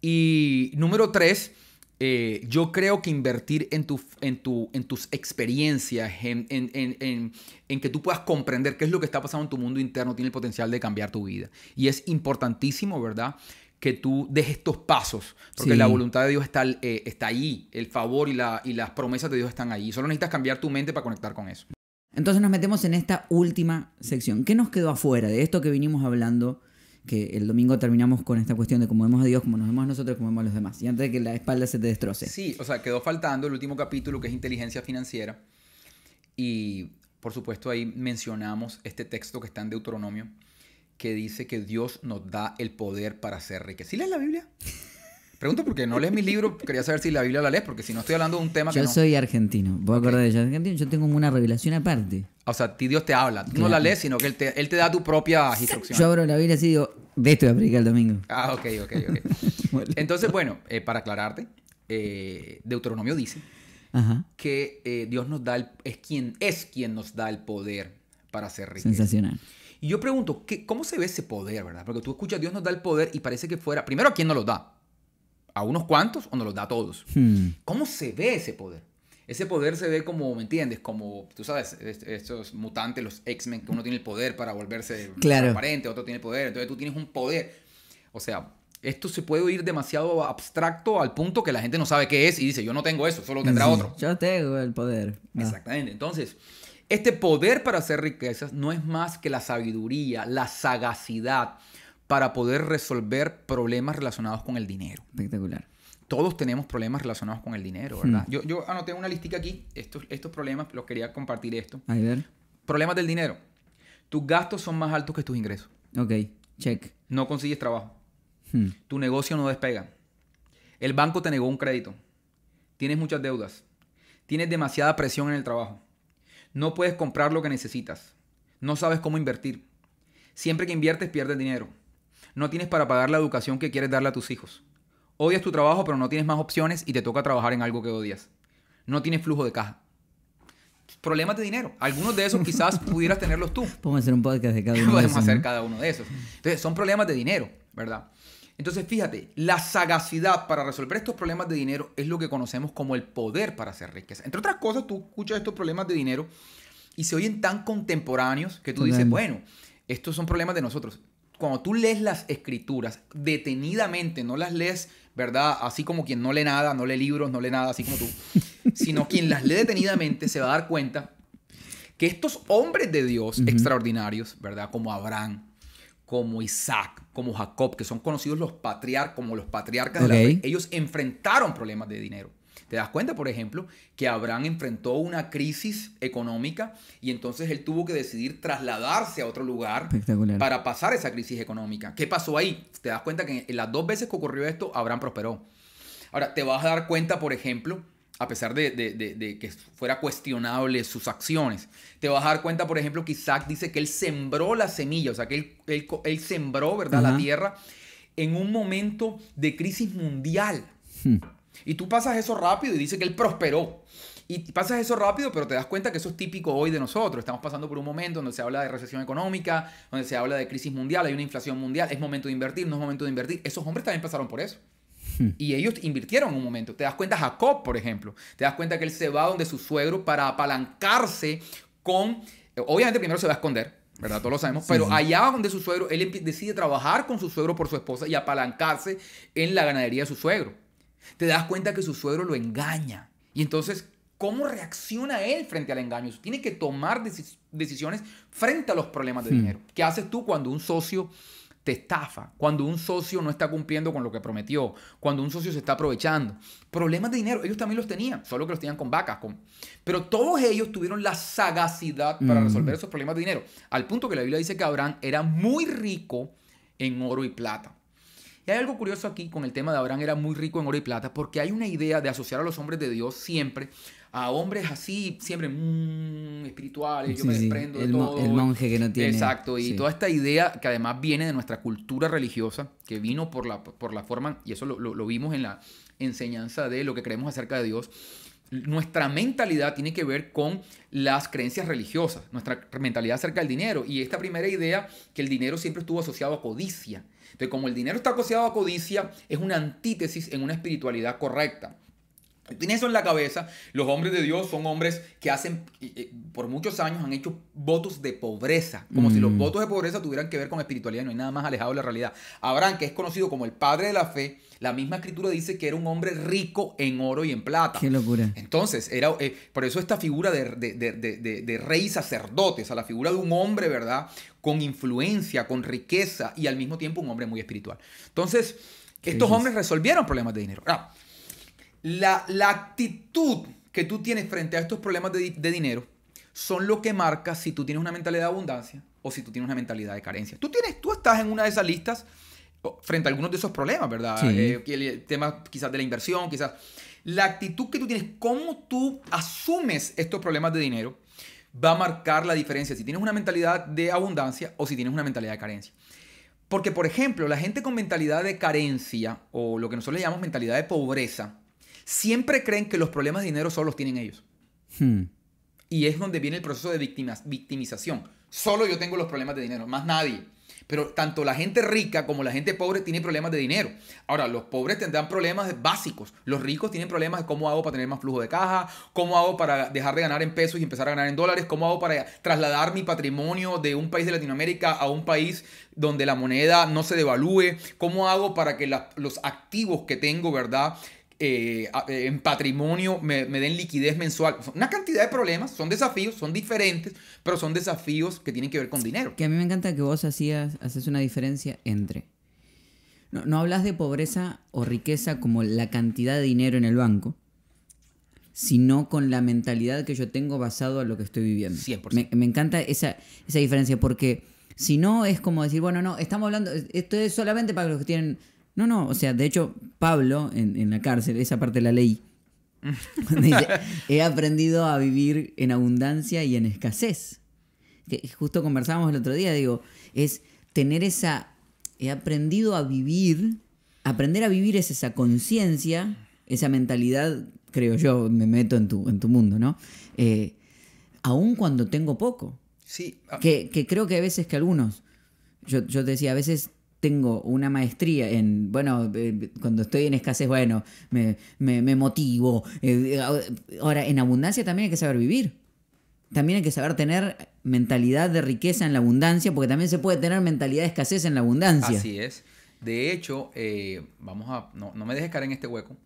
Y número tres, eh, yo creo que invertir en, tus experiencias, en, que tú puedas comprender qué es lo que está pasando en tu mundo interno, tiene el potencial de cambiar tu vida. Y es importantísimo, ¿verdad? Que tú dejes estos pasos, porque la voluntad de Dios eh, está, ahí, el favor y, y las promesas de Dios están ahí. Solo necesitas cambiar tu mente para conectar con eso. Entonces nos metemos en esta última sección. ¿Qué nos quedó afuera de esto que vinimos hablando? Que el domingo terminamos con esta cuestión de cómo vemos a Dios, cómo nos vemos a nosotros, cómo vemos a los demás. Y antes de que la espalda se te destroce. Sí, o sea, quedó faltando el último capítulo que es inteligencia financiera. Y por supuesto ahí mencionamos este texto que está en Deuteronomio, que dice que Dios nos da el poder para ser ricos. ¿Sí lees la Biblia? Pregunto porque no lees mi libro, quería saber si la Biblia la lees, porque si no estoy hablando de un tema yo que. soy argentino, vos okay. acordás de yo argentino, yo tengo una revelación aparte. O sea, ti Dios te habla, no la lees, sino que él te, él te da tu propia instrucción. Yo abro la Biblia así y digo, de esto voy a el domingo. Ah, ok, ok, ok. Entonces, bueno, eh, para aclararte, eh, Deuteronomio dice que eh, Dios nos da el, es quien es quien nos da el poder para ser ricos. Sensacional. Y yo pregunto, ¿cómo se ve ese poder, verdad? Porque tú escuchas, Dios nos da el poder y parece que fuera. Primero, ¿a quién nos lo da? a unos cuantos o nos los da a todos. Hmm. ¿Cómo se ve ese poder? Ese poder se ve como, ¿me entiendes? Como, tú sabes, estos mutantes, los X-Men, que uno tiene el poder para volverse claro. transparente, otro tiene el poder, entonces tú tienes un poder. O sea, esto se puede ir demasiado abstracto al punto que la gente no sabe qué es y dice, yo no tengo eso, solo tendrá otro. Yo tengo el poder. Ah. Exactamente. Entonces, este poder para hacer riquezas no es más que la sabiduría, la sagacidad, para poder resolver problemas relacionados con el dinero. Espectacular. Todos tenemos problemas relacionados con el dinero, ¿verdad? Hmm. Yo, yo, anoté una listica aquí, estos, estos problemas, los quería compartir esto. A ver. Problemas del dinero. Tus gastos son más altos que tus ingresos. Ok, check. No consigues trabajo. Hmm. Tu negocio no despega. El banco te negó un crédito. Tienes muchas deudas. Tienes demasiada presión en el trabajo. No puedes comprar lo que necesitas. No sabes cómo invertir. Siempre que inviertes pierdes dinero no tienes para pagar la educación que quieres darle a tus hijos. Odias tu trabajo, pero no tienes más opciones y te toca trabajar en algo que odias. No tienes flujo de caja. Problemas de dinero. Algunos de esos quizás pudieras tenerlos tú. Podemos hacer un podcast de cada uno. de esos, hacer cada uno de esos. Entonces, son problemas de dinero, ¿verdad? Entonces, fíjate, la sagacidad para resolver estos problemas de dinero es lo que conocemos como el poder para hacer riqueza. Entre otras cosas, tú escuchas estos problemas de dinero y se oyen tan contemporáneos que tú dices, bueno, estos son problemas de nosotros cuando tú lees las escrituras detenidamente, no las lees, ¿verdad? Así como quien no lee nada, no lee libros, no lee nada, así como tú, sino quien las lee detenidamente se va a dar cuenta que estos hombres de Dios extraordinarios, ¿verdad? Como Abraham, como Isaac, como Jacob, que son conocidos los como los patriarcas de la fe, ellos enfrentaron problemas de dinero. Te das cuenta, por ejemplo, que Abraham enfrentó una crisis económica y entonces él tuvo que decidir trasladarse a otro lugar para pasar esa crisis económica. ¿Qué pasó ahí? Te das cuenta que en las dos veces que ocurrió esto, Abraham prosperó. Ahora, te vas a dar cuenta, por ejemplo, a pesar de, que fuera cuestionable sus acciones. Te vas a dar cuenta, por ejemplo, que Isaac dice que él sembró la semilla, o sea, que él, sembró, ¿verdad?, la tierra en un momento de crisis mundial. Hmm. Y tú pasas eso rápido y dice que él prosperó. Y pasas eso rápido, pero te das cuenta que eso es típico hoy de nosotros. Estamos pasando por un momento donde se habla de recesión económica, donde se habla de crisis mundial, hay una inflación mundial, es momento de invertir, no es momento de invertir. Esos hombres también pasaron por eso. Hmm. Y ellos invirtieron un momento. Te das cuenta Jacob, por ejemplo. Te das cuenta que él se va donde su suegro para apalancarse con... Obviamente primero se va a esconder, ¿verdad? Todos lo sabemos. pero allá donde su suegro, él decide trabajar con su suegro por su esposa y apalancarse en la ganadería de su suegro. Te das cuenta que su suegro lo engaña. Y entonces, ¿cómo reacciona él frente al engaño? Tiene que tomar decisiones frente a los problemas de hmm. dinero. ¿Qué haces tú cuando un socio te estafa, cuando un socio no está cumpliendo con lo que prometió, cuando un socio se está aprovechando. Problemas de dinero, ellos también los tenían, solo que los tenían con vacas. Con... Pero todos ellos tuvieron la sagacidad para hmm. resolver esos problemas de dinero, al punto que la Biblia dice que Abraham era muy rico en oro y plata hay algo curioso aquí con el tema de Abraham era muy rico en oro y plata, porque hay una idea de asociar a los hombres de Dios siempre a hombres así, siempre mm, espirituales, yo me desprendo el de todo. el monje que no tiene. Exacto, y toda esta idea que además viene de nuestra cultura religiosa, que vino por la, por la forma, y eso lo, lo vimos en la enseñanza de lo que creemos acerca de Dios, nuestra mentalidad tiene que ver con las creencias religiosas, nuestra mentalidad acerca del dinero. Y esta primera idea, que el dinero siempre estuvo asociado a codicia. Entonces, como el dinero está asociado a codicia, es una antítesis en una espiritualidad correcta. Tiene eso en la cabeza, los hombres de Dios son hombres que hacen, por muchos años han hecho votos de pobreza, como si los mm. votos de pobreza tuvieran que ver con espiritualidad, no hay nada más alejado de la realidad. Abraham, que es conocido como el padre de la fe, la misma escritura dice que era un hombre rico en oro y en plata. Qué locura. Entonces, era, eh, por eso esta figura de, rey sacerdote, o sea, la figura de un hombre, ¿verdad? Con influencia, con riqueza y al mismo tiempo un hombre muy espiritual. Entonces, estos hombres resolvieron problemas de dinero. La, actitud que tú tienes frente a estos problemas de, dinero son lo que marca si tú tienes una mentalidad de abundancia o si tú tienes una mentalidad de carencia. Tú, tienes, tú estás en una de esas listas frente a algunos de esos problemas, ¿verdad? Eh, el tema quizás de la inversión, quizás. La actitud que tú tienes, cómo tú asumes estos problemas de dinero, va a marcar la diferencia si tienes una mentalidad de abundancia o si tienes una mentalidad de carencia. Porque, por ejemplo, la gente con mentalidad de carencia o lo que nosotros le llamamos mentalidad de pobreza, siempre creen que los problemas de dinero solo los tienen ellos. Hmm. Y es donde viene el proceso de victimización. Solo yo tengo los problemas de dinero, más nadie. Pero tanto la gente rica como la gente pobre tiene problemas de dinero. Ahora, los pobres tendrán problemas básicos. Los ricos tienen problemas de cómo hago para tener más flujo de caja, cómo hago para dejar de ganar en pesos y empezar a ganar en dólares, cómo hago para trasladar mi patrimonio de un país de Latinoamérica a un país donde la moneda no se devalúe, cómo hago para que los activos que tengo, ¿verdad? Eh, eh, en patrimonio, me, den liquidez mensual. Una cantidad de problemas, son desafíos, son diferentes, pero son desafíos que tienen que ver con dinero. Que a mí me encanta que vos hacías, haces una diferencia entre. No, hablas de pobreza o riqueza como la cantidad de dinero en el banco, sino con la mentalidad que yo tengo basado a lo que estoy viviendo. 100%. Me, me encanta esa, esa diferencia porque si no es como decir, bueno, no, estamos hablando, esto es solamente para los que tienen no, no, o sea, de hecho, Pablo en, la cárcel, esa parte de la ley. he aprendido a vivir en abundancia y en escasez. Que justo conversábamos el otro día, digo, es tener esa. He aprendido a vivir. Aprender a vivir es esa conciencia, esa mentalidad, creo yo, me meto en tu, en tu mundo, ¿no? Aún eh, aun cuando tengo poco. Sí. Ah. Que, creo que a veces que algunos, yo, yo te decía, a veces tengo una maestría en, bueno, eh, cuando estoy en escasez, bueno, me, me, motivo. Eh, ahora, en abundancia también hay que saber vivir. También hay que saber tener mentalidad de riqueza en la abundancia, porque también se puede tener mentalidad de escasez en la abundancia. Así es. De hecho, eh, vamos a, no, no me dejes caer en este hueco,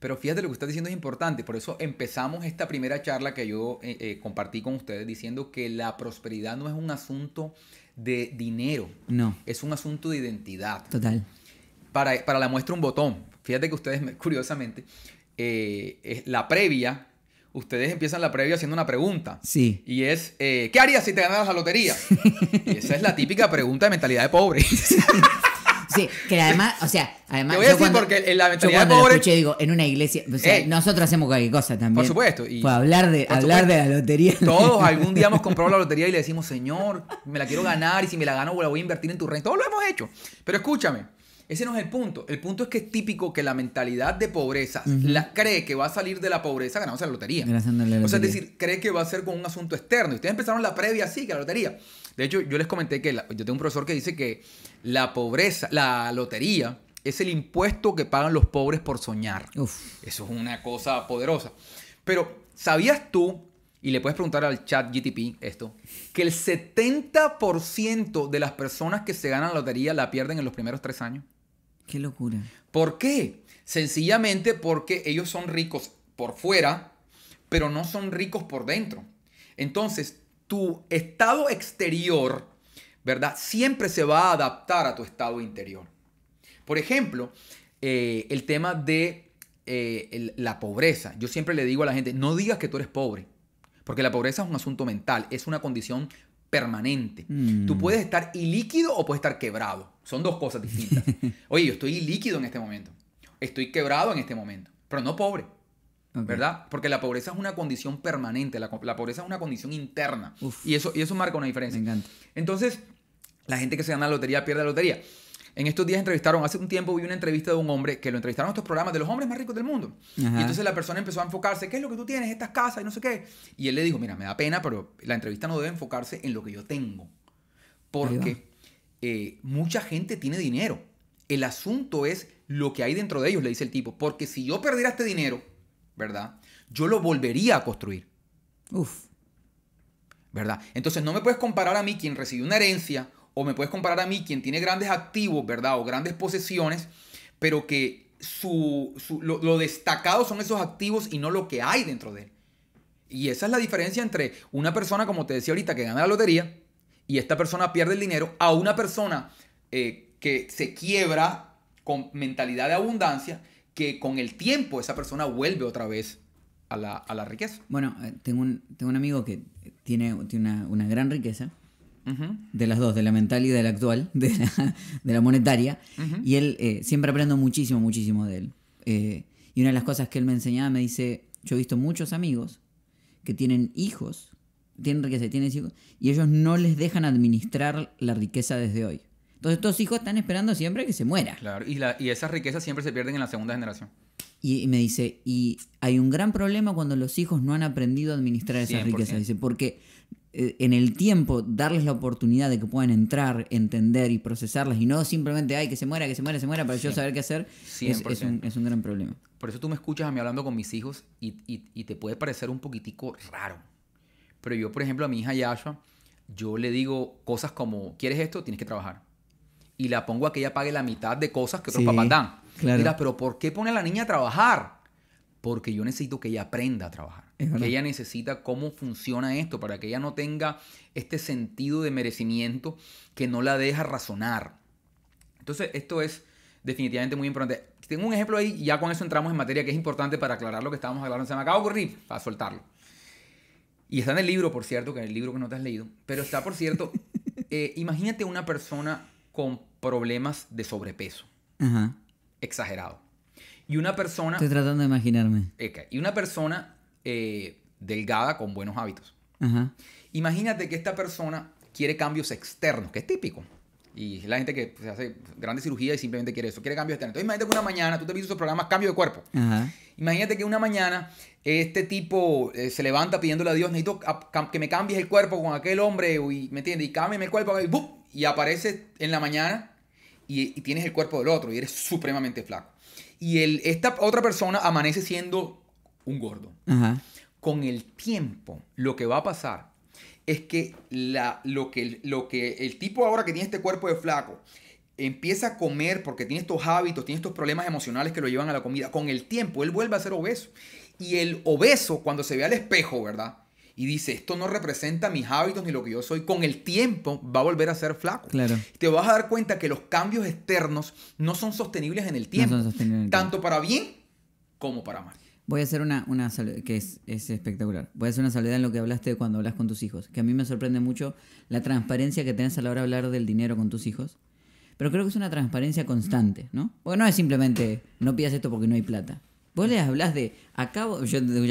pero fíjate lo que estás diciendo es importante, por eso empezamos esta primera charla que yo compartí con ustedes diciendo que la prosperidad no es un asunto de dinero. No. Es un asunto de identidad. Total. Para, la muestra un botón. Fíjate que ustedes, curiosamente, eh, la previa ustedes empiezan la previa haciendo una pregunta. Sí. Y es, eh, ¿qué harías si te ganaras la lotería? esa es la típica pregunta de mentalidad de pobre. Sí, que además, o sea, además. Te voy a decir porque en la mentalidad pobre. escuché, digo, en una iglesia. nosotros hacemos cualquier cosa también. Por supuesto. Y hablar de, hablar de la lotería. Todos algún día hemos comprado la lotería y le decimos, Señor, me la quiero ganar y si me la gano, la voy a invertir en tu renta. Todos lo hemos hecho. Pero escúchame. Ese no es el punto. El punto es que es típico que la mentalidad de pobreza la cree que va a salir de la pobreza ganándose la lotería. O sea, es decir, cree que va a ser con un asunto externo. ustedes empezaron la previa así, que la lotería. De hecho, yo les comenté que yo tengo un profesor que dice que la pobreza, la lotería, es el impuesto que pagan los pobres por soñar. Eso es una cosa poderosa. Pero, ¿sabías tú, y le puedes preguntar al chat GTP esto, que el 70% de las personas que se ganan la lotería la pierden en los primeros tres años? Qué locura. ¿Por qué? Sencillamente porque ellos son ricos por fuera, pero no son ricos por dentro. Entonces, tu estado exterior ¿verdad? Siempre se va a adaptar a tu estado interior. Por ejemplo, eh, el tema de eh, la pobreza. Yo siempre le digo a la gente, no digas que tú eres pobre, porque la pobreza es un asunto mental, es una condición permanente. Mm. Tú puedes estar ilíquido o puedes estar quebrado. Son dos cosas distintas. Oye, yo estoy ilíquido en este momento. Estoy quebrado en este momento, pero no pobre. ¿Verdad? Porque la pobreza es una condición permanente, la, pobreza es una condición interna. Y, eso, y eso marca una diferencia. Me encanta. Entonces, la gente que se gana la lotería pierde la lotería. En estos días entrevistaron, hace un tiempo vi una entrevista de un hombre que lo entrevistaron en estos programas de los hombres más ricos del mundo. Y entonces la persona empezó a enfocarse, ¿qué es lo que tú tienes? Estas casas y no sé qué. Y él le dijo, mira, me da pena, pero la entrevista no debe enfocarse en lo que yo tengo. Porque eh, mucha gente tiene dinero. El asunto es lo que hay dentro de ellos, le dice el tipo. Porque si yo perdiera este dinero, ¿verdad? Yo lo volvería a construir. Uf. ¿Verdad? Entonces no me puedes comparar a mí, quien recibió una herencia o me puedes comparar a mí, quien tiene grandes activos, ¿verdad? O grandes posesiones, pero que su, lo, destacado son esos activos y no lo que hay dentro de él. Y esa es la diferencia entre una persona, como te decía ahorita, que gana la lotería y esta persona pierde el dinero, a una persona eh, que se quiebra con mentalidad de abundancia, que con el tiempo esa persona vuelve otra vez a la, riqueza. Bueno, eh, tengo un, amigo que tiene, tiene una gran riqueza de las dos, de la mental y de la actual, de la, monetaria. Y él, eh, siempre aprendo muchísimo, muchísimo de él. Eh, y una de las cosas que él me enseñaba, me dice, yo he visto muchos amigos que tienen hijos, tienen riqueza, tienen hijos, y ellos no les dejan administrar la riqueza desde hoy. Entonces estos hijos están esperando siempre que se muera. y, esas riquezas siempre se pierden en la segunda generación. Y, me dice, y hay un gran problema cuando los hijos no han aprendido a administrar esas riquezas. Dice, porque eh, en el tiempo darles la oportunidad de que puedan entrar, entender y procesarlas y no simplemente, ay, que se muera, que se muera, se muera para yo saber qué hacer, es, es, un, gran problema. Por eso tú me escuchas a mí hablando con mis hijos y, te puede parecer un poquitico raro. Pero yo, por ejemplo, a mi hija Yashua, yo le digo cosas como, ¿quieres esto? Tienes que trabajar. Y la pongo a que ella pague la mitad de cosas que otros papás dan. Claro. Dirás, pero ¿por qué pone a la niña a trabajar? Porque yo necesito que ella aprenda a trabajar que ella necesita cómo funciona esto, para que ella no tenga este sentido de merecimiento que no la deja razonar. Entonces, esto es definitivamente muy importante. Tengo un ejemplo ahí, ya con eso entramos en materia que es importante para aclarar lo que estábamos hablando. Se me acaba de ocurrir, para soltarlo. Y está en el libro, por cierto, que es el libro que no te has leído. Pero está, por cierto, eh, imagínate una persona con problemas de sobrepeso. Exagerado. Y una persona... Estoy tratando de imaginarme. y una persona eh, delgada con buenos hábitos. Imagínate que esta persona quiere cambios externos, que es típico. Y la gente que se hace grandes cirugías y simplemente quiere eso, quiere cambios externos. imagínate que una mañana, tú te viste esos programas Cambio de Cuerpo. Imagínate que una mañana este tipo eh, se levanta pidiéndole a Dios, necesito que me cambies el cuerpo con aquel hombre, y, ¿me entiendes? Y cámbiame el cuerpo, y, aparece en la mañana y, tienes el cuerpo del otro y eres supremamente flaco. Y esta otra persona amanece siendo un gordo. Con el tiempo, lo que va a pasar es que, la, lo que, lo que el tipo ahora que tiene este cuerpo de flaco empieza a comer porque tiene estos hábitos, tiene estos problemas emocionales que lo llevan a la comida, con el tiempo él vuelve a ser obeso. Y el obeso, cuando se ve al espejo, ¿verdad? y dice, esto no representa mis hábitos ni lo que yo soy, con el tiempo va a volver a ser flaco. Claro. Te vas a dar cuenta que los cambios externos no son sostenibles en el tiempo. tanto para bien como para mal. Voy a hacer una, una que es, espectacular. Voy a hacer una salud en lo que hablaste cuando hablas con tus hijos, que a mí me sorprende mucho la transparencia que tenés a la hora de hablar del dinero con tus hijos. Pero creo que es una transparencia constante, ¿no? Porque no es simplemente no pidas esto porque no hay plata. Vos le hablas de acabo,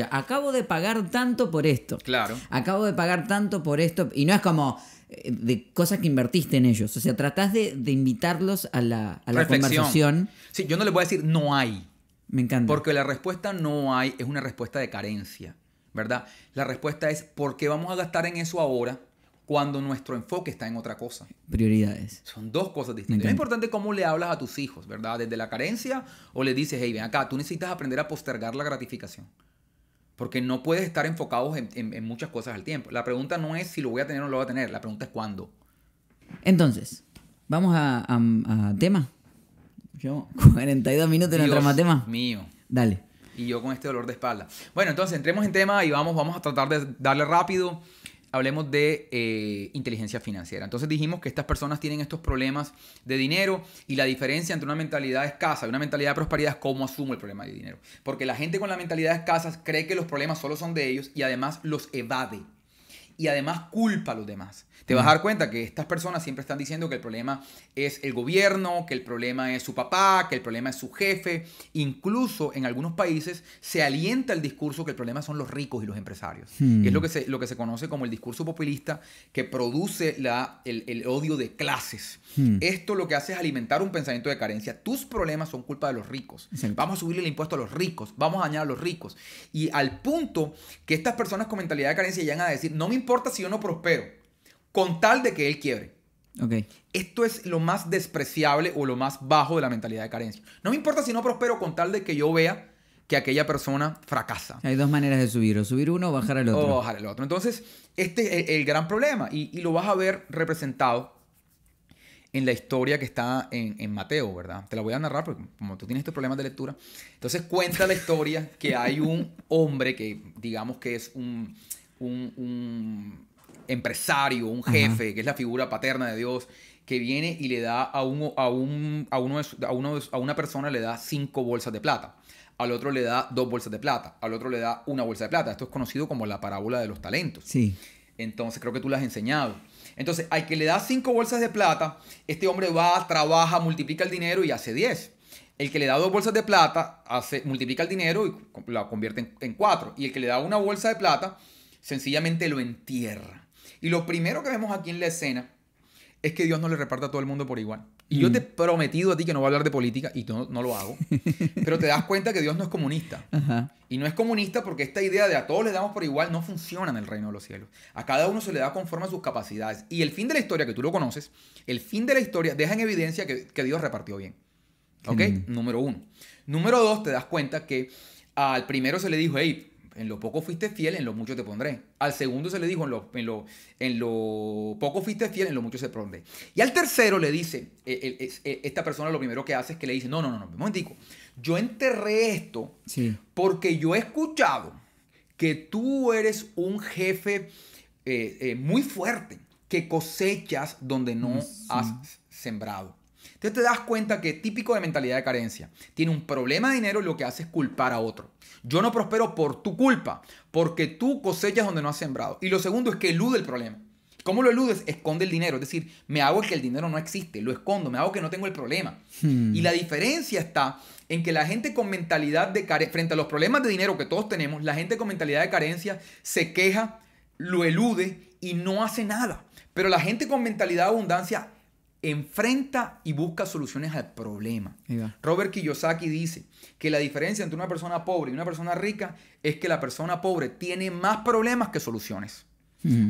acabo de pagar tanto por esto. Claro. Acabo de pagar tanto por esto. Y no es como eh, de cosas que invertiste en ellos. O sea, tratás de, invitarlos a la, a la conversación. Sí, yo no les voy a decir no hay. Me encanta. Porque la respuesta no hay, es una respuesta de carencia, ¿verdad? La respuesta es, ¿por qué vamos a gastar en eso ahora? cuando nuestro enfoque está en otra cosa. Prioridades. Son dos cosas distintas. Es importante cómo le hablas a tus hijos, ¿verdad? Desde la carencia o le dices, hey, ven acá, tú necesitas aprender a postergar la gratificación. Porque no puedes estar enfocados en, muchas cosas al tiempo. La pregunta no es si lo voy a tener o no lo voy a tener, la pregunta es cuándo. Entonces, vamos a tema. Yo, 42 minutos en el tema. Mío. Dale. Y yo con este dolor de espalda. Bueno, entonces entremos en tema y vamos, vamos a tratar de darle rápido. Hablemos de eh, inteligencia financiera. Entonces dijimos que estas personas tienen estos problemas de dinero y la diferencia entre una mentalidad escasa y una mentalidad de prosperidad es cómo asumo el problema de dinero. Porque la gente con la mentalidad escasa cree que los problemas solo son de ellos y además los evade y además culpa a los demás. Te vas a mm. dar cuenta que estas personas siempre están diciendo que el problema es el gobierno, que el problema es su papá, que el problema es su jefe. Incluso en algunos países se alienta el discurso que el problema son los ricos y los empresarios. es mm. lo que, se, lo que se conoce como el discurso populista que produce la, el, odio de clases. Mm. Esto lo que hace es alimentar un pensamiento de carencia. Tus problemas son culpa de los ricos. Vamos a subirle el impuesto a los ricos, vamos a dañar a los ricos. Y al punto que estas personas con mentalidad de carencia llegan a decir, no me importa importa si yo no prospero, con tal de que él quiebre. Okay. Esto es lo más despreciable o lo más bajo de la mentalidad de carencia. No me importa si no prospero con tal de que yo vea que aquella persona fracasa. Hay dos maneras de subir, o subir uno o bajar al otro. O bajar al otro. Entonces, este es el gran problema y, lo vas a ver representado en la historia que está en, en, Mateo, ¿verdad? Te la voy a narrar porque como tú tienes estos problemas de lectura. Entonces cuenta la historia que hay un hombre que digamos que es un un, empresario, un jefe, que es la figura paterna de Dios, que viene y le da a, uno, a, un, uno una persona le da cinco bolsas de plata, al otro le da dos bolsas de plata, al otro le da una bolsa de plata. Esto es conocido como la parábola de los talentos. Sí. Entonces creo que tú lo has enseñado. Entonces, al que le da cinco bolsas de plata, este hombre va, trabaja, multiplica el dinero y hace diez. El que le da dos bolsas de plata hace, multiplica el dinero y la convierte en cuatro. Y el que le da una bolsa de plata sencillamente lo entierra. Y lo primero que vemos aquí en la escena es que Dios no le reparta a todo el mundo por igual. Y yo mm. te he prometido a ti que no voy a hablar de política y no, no lo hago. Pero te das cuenta que Dios no es comunista. Y no es comunista porque esta idea de a todos le damos por igual no funciona en el reino de los cielos. A cada uno se le da conforme a sus capacidades. Y el fin de la historia, que tú lo conoces, el fin de la historia deja en evidencia que, Dios repartió bien. ¿Ok? Mm. Número uno. Número dos, te das cuenta que al primero se le dijo, hey, en lo poco fuiste fiel, en lo mucho te pondré. Al segundo se le dijo, en lo, en lo, en lo poco fuiste fiel, en lo mucho se pondré. Y al tercero le dice, eh, eh, eh, esta persona lo primero que hace es que le dice, no, no, no, no, un momentico, yo enterré esto porque yo he escuchado que tú eres un jefe muy fuerte, que cosechas donde no mm, has sembrado. Entonces te das cuenta que típico de mentalidad de carencia. Tiene un problema de dinero y lo que hace es culpar a otro. Yo no prospero por tu culpa, porque tú cosechas donde no has sembrado. Y lo segundo es que elude el problema. ¿Cómo lo eludes? Esconde el dinero. Es decir, me hago que el dinero no existe, lo escondo, me hago que no tengo el problema. Hmm. Y la diferencia está en que la gente con mentalidad de carencia, frente a los problemas de dinero que todos tenemos, la gente con mentalidad de carencia se queja, lo elude y no hace nada. Pero la gente con mentalidad de abundancia enfrenta y busca soluciones al problema. Robert Kiyosaki dice que la diferencia entre una persona pobre y una persona rica es que la persona pobre tiene más problemas que soluciones.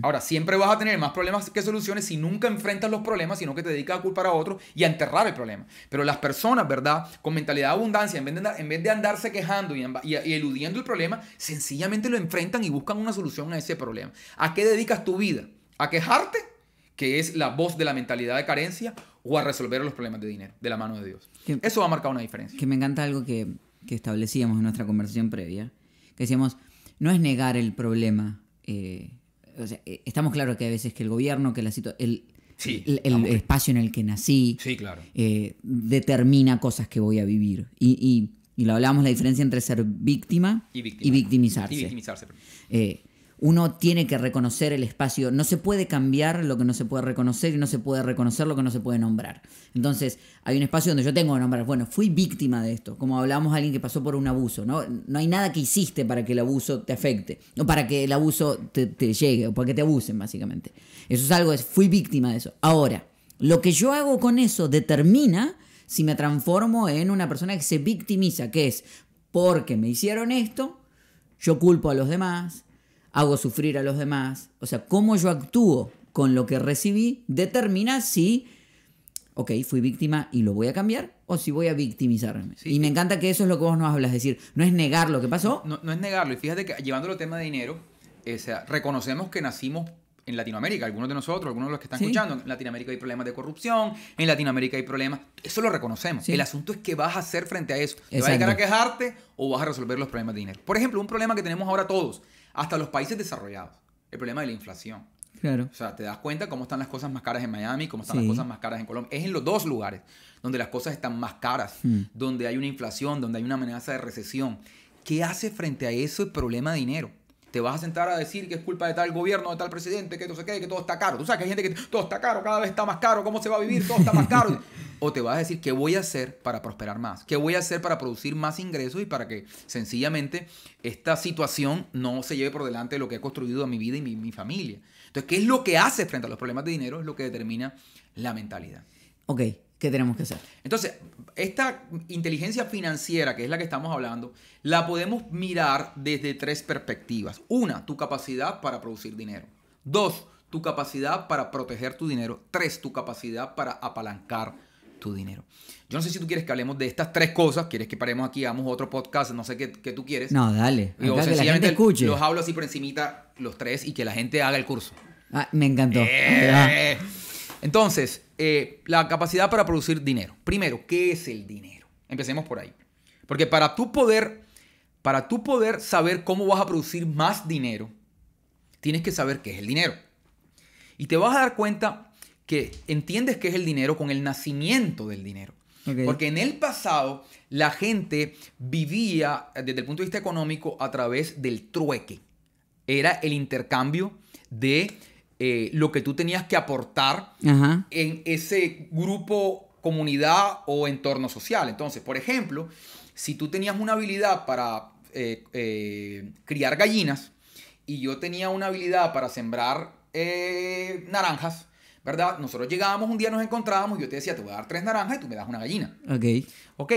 Ahora, siempre vas a tener más problemas que soluciones si nunca enfrentas los problemas, sino que te dedicas a culpar a otros y a enterrar el problema. Pero las personas, ¿verdad? Con mentalidad de abundancia, en vez de, andarse quejando y, eludiendo el problema, sencillamente lo enfrentan y buscan una solución a ese problema. ¿A qué dedicas tu vida? ¿A quejarte que es la voz de la mentalidad de carencia, o a resolver los problemas de dinero, de la mano de Dios. Eso va a marcar una diferencia. Que me encanta algo que, establecíamos en nuestra conversación previa, que decíamos, no es negar el problema. Eh, eh, estamos claros que a veces que el gobierno, que la el, el espacio en el que nací eh, determina cosas que voy a vivir. Y, y, y, hablamos, la diferencia entre ser víctima y, victimizarse. Y victimizarse uno tiene que reconocer el espacio. No se puede cambiar lo que no se puede reconocer y no se puede reconocer lo que no se puede nombrar. Entonces, hay un espacio donde yo tengo que nombrar, bueno, fui víctima de esto, como hablábamos de alguien que pasó por un abuso, ¿no? No hay nada que hiciste para que el abuso te afecte, ...no para que el abuso te, llegue, o para que te abusen, básicamente. Eso es algo, es, fui víctima de eso. Ahora, lo que yo hago con eso determina si me transformo en una persona que se victimiza, que es porque me hicieron esto, yo culpo a los demás, hago sufrir a los demás. O sea, cómo yo actúo con lo que recibí determina si, ok, fui víctima y lo voy a cambiar o si voy a victimizarme. Y me encanta que eso es lo que vos nos hablas, es decir, no es negar lo que pasó. No, no es negarlo. Y fíjate que ah, llevando el tema de dinero, eh, o sea, reconocemos que nacimos en Latinoamérica, algunos de nosotros, algunos de los que están escuchando, en Latinoamérica hay problemas de corrupción, en Latinoamérica hay problemas, eso lo reconocemos. El asunto es qué vas a hacer frente a eso. vas a llegar a quejarte o vas a resolver los problemas de dinero? Por ejemplo, un problema que tenemos ahora todos, hasta los países desarrollados, el problema de la inflación. Claro. O sea, te das cuenta cómo están las cosas más caras en Miami, cómo están las cosas más caras en Colombia. Es en los dos lugares donde las cosas están más caras, hmm. donde hay una inflación, donde hay una amenaza de recesión. ¿Qué hace frente a eso el problema de dinero? te vas a sentar a decir que es culpa de tal gobierno, de tal presidente, que no sé qué, que todo está caro. Tú sabes que hay gente que todo está caro, cada vez está más caro, cómo se va a vivir, todo está más caro. o te vas a decir qué voy a hacer para prosperar más, qué voy a hacer para producir más ingresos y para que sencillamente esta situación no se lleve por delante lo que he construido a mi vida y mi, mi familia. Entonces, ¿qué es lo que hace frente a los problemas de dinero? Es lo que determina la mentalidad. Ok, ¿qué tenemos que hacer? Entonces, esta inteligencia financiera, que es la que estamos hablando, la podemos mirar desde tres perspectivas. Una, tu capacidad para producir dinero. Dos, tu capacidad para proteger tu dinero. Tres, tu capacidad para apalancar tu dinero. Yo no sé si tú quieres que hablemos de estas tres cosas, quieres que paremos aquí, hagamos otro podcast, no sé qué, tú quieres. No, dale. yo que la gente escuche. los hablo así por encimita los tres y que la gente haga el curso. Ah, me encantó. Eh. Entonces, eh, la capacidad para producir dinero. Primero, ¿qué es el dinero? Empecemos por ahí. Porque para tú poder, para poder saber cómo vas a producir más dinero, tienes que saber qué es el dinero. Y te vas a dar cuenta que entiendes qué es el dinero con el nacimiento del dinero. Porque en el pasado la gente vivía desde el punto de vista económico a través del trueque. Era el intercambio de eh, lo que tú tenías que aportar en ese grupo, comunidad o entorno social. Entonces, por ejemplo, si tú tenías una habilidad para eh, eh, criar gallinas y yo tenía una habilidad para sembrar naranjas, ¿verdad? Nosotros llegábamos un día, nos encontrábamos y yo te decía, te voy a dar tres naranjas y tú me das una gallina. Ok. Ok.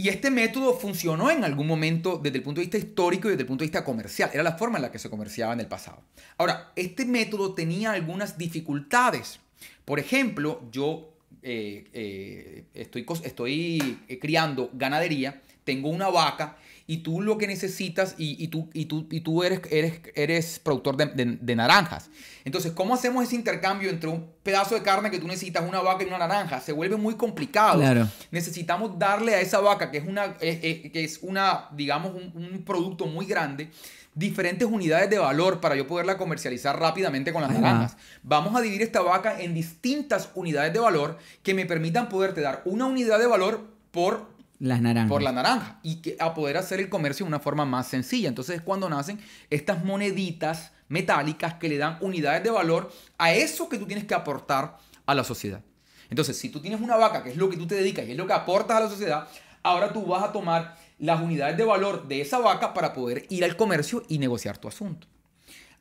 Y este método funcionó en algún momento desde el punto de vista histórico y desde el punto de vista comercial. Era la forma en la que se comerciaba en el pasado. Ahora, este método tenía algunas dificultades. Por ejemplo, yo eh, eh, estoy eh, criando ganadería, tengo una vaca y tú lo que necesitas y, tú, y tú, y tú eres, eres, eres productor de, naranjas. Entonces, ¿cómo hacemos ese intercambio entre un pedazo de carne que tú necesitas, una vaca y una naranja? Se vuelve muy complicado. Necesitamos darle a esa vaca, que es una, eh, eh, que es una digamos, un, producto muy grande, diferentes unidades de valor para yo poderla comercializar rápidamente con las naranjas. Vamos a dividir esta vaca en distintas unidades de valor que me permitan poderte dar una unidad de valor por las naranjas. Por la naranja. Y que, a poder hacer el comercio de una forma más sencilla. Entonces, es cuando nacen estas moneditas metálicas que le dan unidades de valor a eso que tú tienes que aportar a la sociedad. Entonces, si tú tienes una vaca, que es lo que tú te dedicas y es lo que aportas a la sociedad, ahora tú vas a tomar las unidades de valor de esa vaca para poder ir al comercio y negociar tu asunto.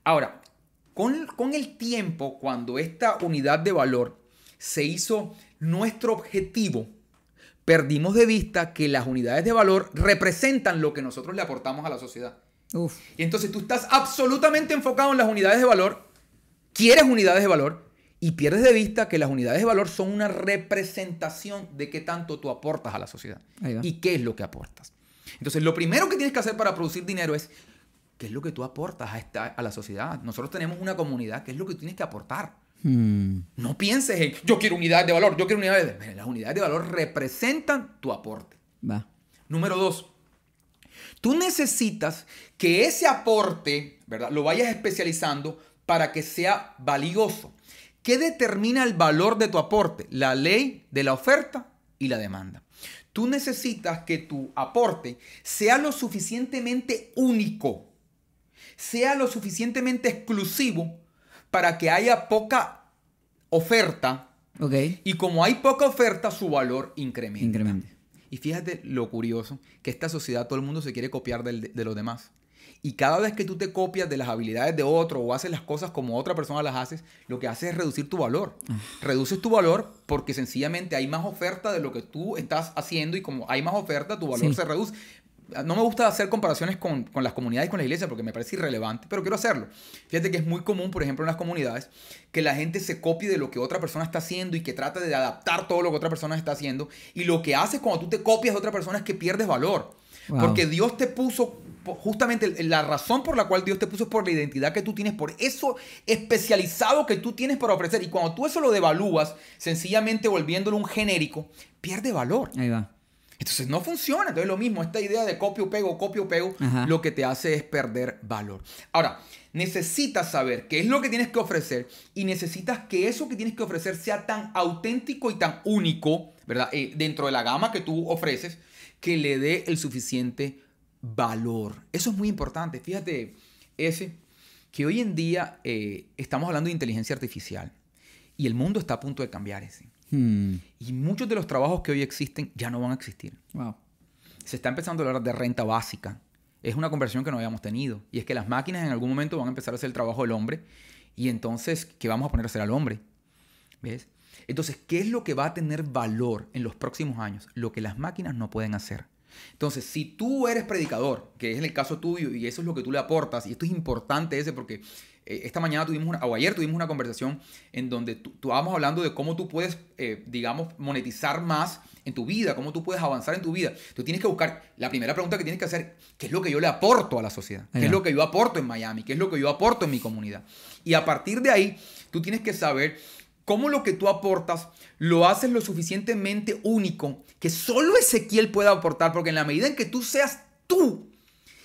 Ahora, con, con el tiempo, cuando esta unidad de valor se hizo nuestro objetivo, perdimos de vista que las unidades de valor representan lo que nosotros le aportamos a la sociedad. Y entonces tú estás absolutamente enfocado en las unidades de valor, quieres unidades de valor y pierdes de vista que las unidades de valor son una representación de qué tanto tú aportas a la sociedad y qué es lo que aportas. Entonces lo primero que tienes que hacer para producir dinero es qué es lo que tú aportas a, a la sociedad. Nosotros tenemos una comunidad, qué es lo que tienes que aportar. Hmm. No pienses en, yo quiero unidades de valor, yo quiero unidades de valor. Las unidades de valor representan tu aporte. Va. Número dos, tú necesitas que ese aporte, ¿verdad? Lo vayas especializando para que sea valioso. ¿Qué determina el valor de tu aporte? La ley de la oferta y la demanda. Tú necesitas que tu aporte sea lo suficientemente único, sea lo suficientemente exclusivo para que haya poca oferta. Okay. Y como hay poca oferta, su valor incrementa. Incremente. Y fíjate lo curioso, que esta sociedad todo el mundo se quiere copiar de los demás. Y cada vez que tú te copias de las habilidades de otro o haces las cosas como otra persona las haces, lo que haces es reducir tu valor. Ah. Reduces tu valor porque sencillamente hay más oferta de lo que tú estás haciendo y como hay más oferta, tu valor se reduce no me gusta hacer comparaciones con, las comunidades y con la iglesia porque me parece irrelevante, pero quiero hacerlo. Fíjate que es muy común, por ejemplo, en las comunidades, que la gente se copie de lo que otra persona está haciendo y que trata de adaptar todo lo que otra persona está haciendo. Y lo que haces cuando tú te copias de otra persona es que pierdes valor. Porque Dios te puso, justamente la razón por la cual Dios te puso es por la identidad que tú tienes, por eso especializado que tú tienes para ofrecer. Y cuando tú eso lo devalúas, sencillamente volviéndolo un genérico, pierde valor. Ahí va. Entonces no funciona. Entonces lo mismo, esta idea de copio, pego, copio, pego, lo que te hace es perder valor. Ahora, necesitas saber qué es lo que tienes que ofrecer y necesitas que eso que tienes que ofrecer sea tan auténtico y tan único, ¿verdad? Eh, dentro de la gama que tú ofreces, que le dé el suficiente valor. Eso es muy importante. Fíjate, ese, que hoy en día eh, estamos hablando de inteligencia artificial y el mundo está a punto de cambiar ese. Hmm. Y muchos de los trabajos que hoy existen ya no van a existir. Se está empezando a hablar de renta básica. Es una conversión que no habíamos tenido. Y es que las máquinas en algún momento van a empezar a hacer el trabajo del hombre. Y entonces, ¿qué vamos a poner a hacer al hombre? ¿Ves? Entonces, ¿qué es lo que va a tener valor en los próximos años? Lo que las máquinas no pueden hacer. Entonces, si tú eres predicador, que es el caso tuyo y eso es lo que tú le aportas, y esto es importante ese porque eh, esta mañana tuvimos, una, o ayer tuvimos una conversación en donde tú, estábamos hablando de cómo tú puedes, eh, digamos, monetizar más en tu vida, cómo tú puedes avanzar en tu vida. Tú tienes que buscar, la primera pregunta que tienes que hacer, ¿qué es lo que yo le aporto a la sociedad? ¿Qué es lo que yo aporto en Miami? ¿Qué es lo que yo aporto en mi comunidad? Y a partir de ahí, tú tienes que saber cómo lo que tú aportas lo haces lo suficientemente único que solo Ezequiel pueda aportar, porque en la medida en que tú seas tú,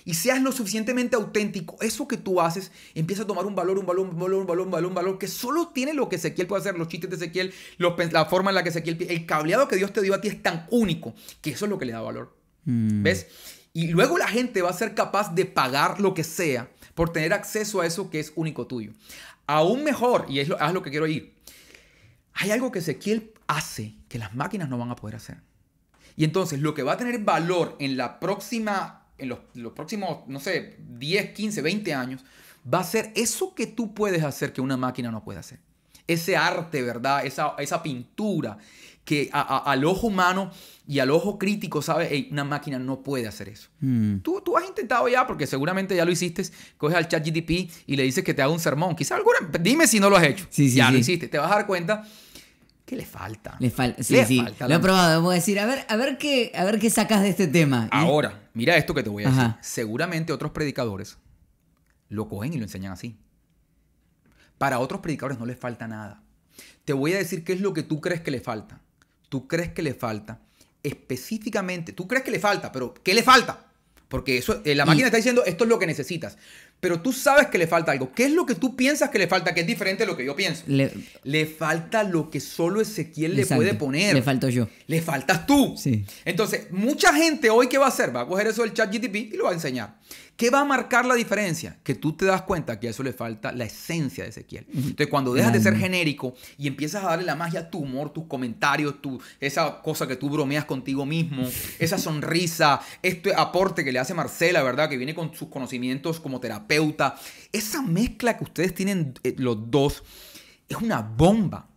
y seas lo suficientemente auténtico, eso que tú haces empieza a tomar un valor, un valor, un valor, un valor, un valor, que solo tiene lo que Ezequiel puede hacer, los chistes de Ezequiel, los, la forma en la que Ezequiel, el cableado que Dios te dio a ti es tan único que eso es lo que le da valor. Mm. ¿Ves? Y luego la gente va a ser capaz de pagar lo que sea por tener acceso a eso que es único tuyo. Aún mejor, y es lo, que quiero ir, hay algo que Ezequiel hace que las máquinas no van a poder hacer. Y entonces lo que va a tener valor en la próxima en los, próximos, no sé, 10, 15, 20 años, va a ser eso que tú puedes hacer que una máquina no puede hacer. Ese arte, ¿verdad? Esa, esa pintura que al ojo humano y al ojo crítico ¿sabes? una máquina no puede hacer eso. Mm. Tú, tú, has intentado ya, porque seguramente ya lo hiciste, coges al chat GDP y le dices que te haga un sermón. Quizá alguna, dime si no lo has hecho. Si sí, ya lo hiciste. Te vas a dar cuenta le falta. Le, falta sí, le sí. falta. Lo he probado. Voy a decir, a ver, a ver qué, a ver qué sacas de este tema. ¿Eh? Ahora, mira esto que te voy a decir. Seguramente otros predicadores lo cogen y lo enseñan así. Para otros predicadores no les falta nada. Te voy a decir qué es lo que tú crees que le falta. Tú crees que le falta específicamente. Tú crees que le falta, pero ¿qué le falta? Porque eso, eh, la máquina está diciendo esto es lo que necesitas pero tú sabes que le falta algo. ¿Qué es lo que tú piensas que le falta que es diferente a lo que yo pienso? Le, falta lo que solo Ezequiel le puede poner. Le falto yo. Le faltas tú. Sí. Entonces, mucha gente hoy, ¿qué va a hacer? Va a coger eso del chat GTP y lo va a enseñar. ¿Qué va a marcar la diferencia? Que tú te das cuenta que a eso le falta la esencia de Ezequiel. Entonces, cuando dejas de ser genérico y empiezas a darle la magia a tu humor, tus comentarios, esa cosa que tú bromeas contigo mismo, esa sonrisa, este aporte que le hace Marcela, ¿verdad? Que viene con sus conocimientos como terapeuta. Esa mezcla que ustedes tienen eh, los dos es una bomba.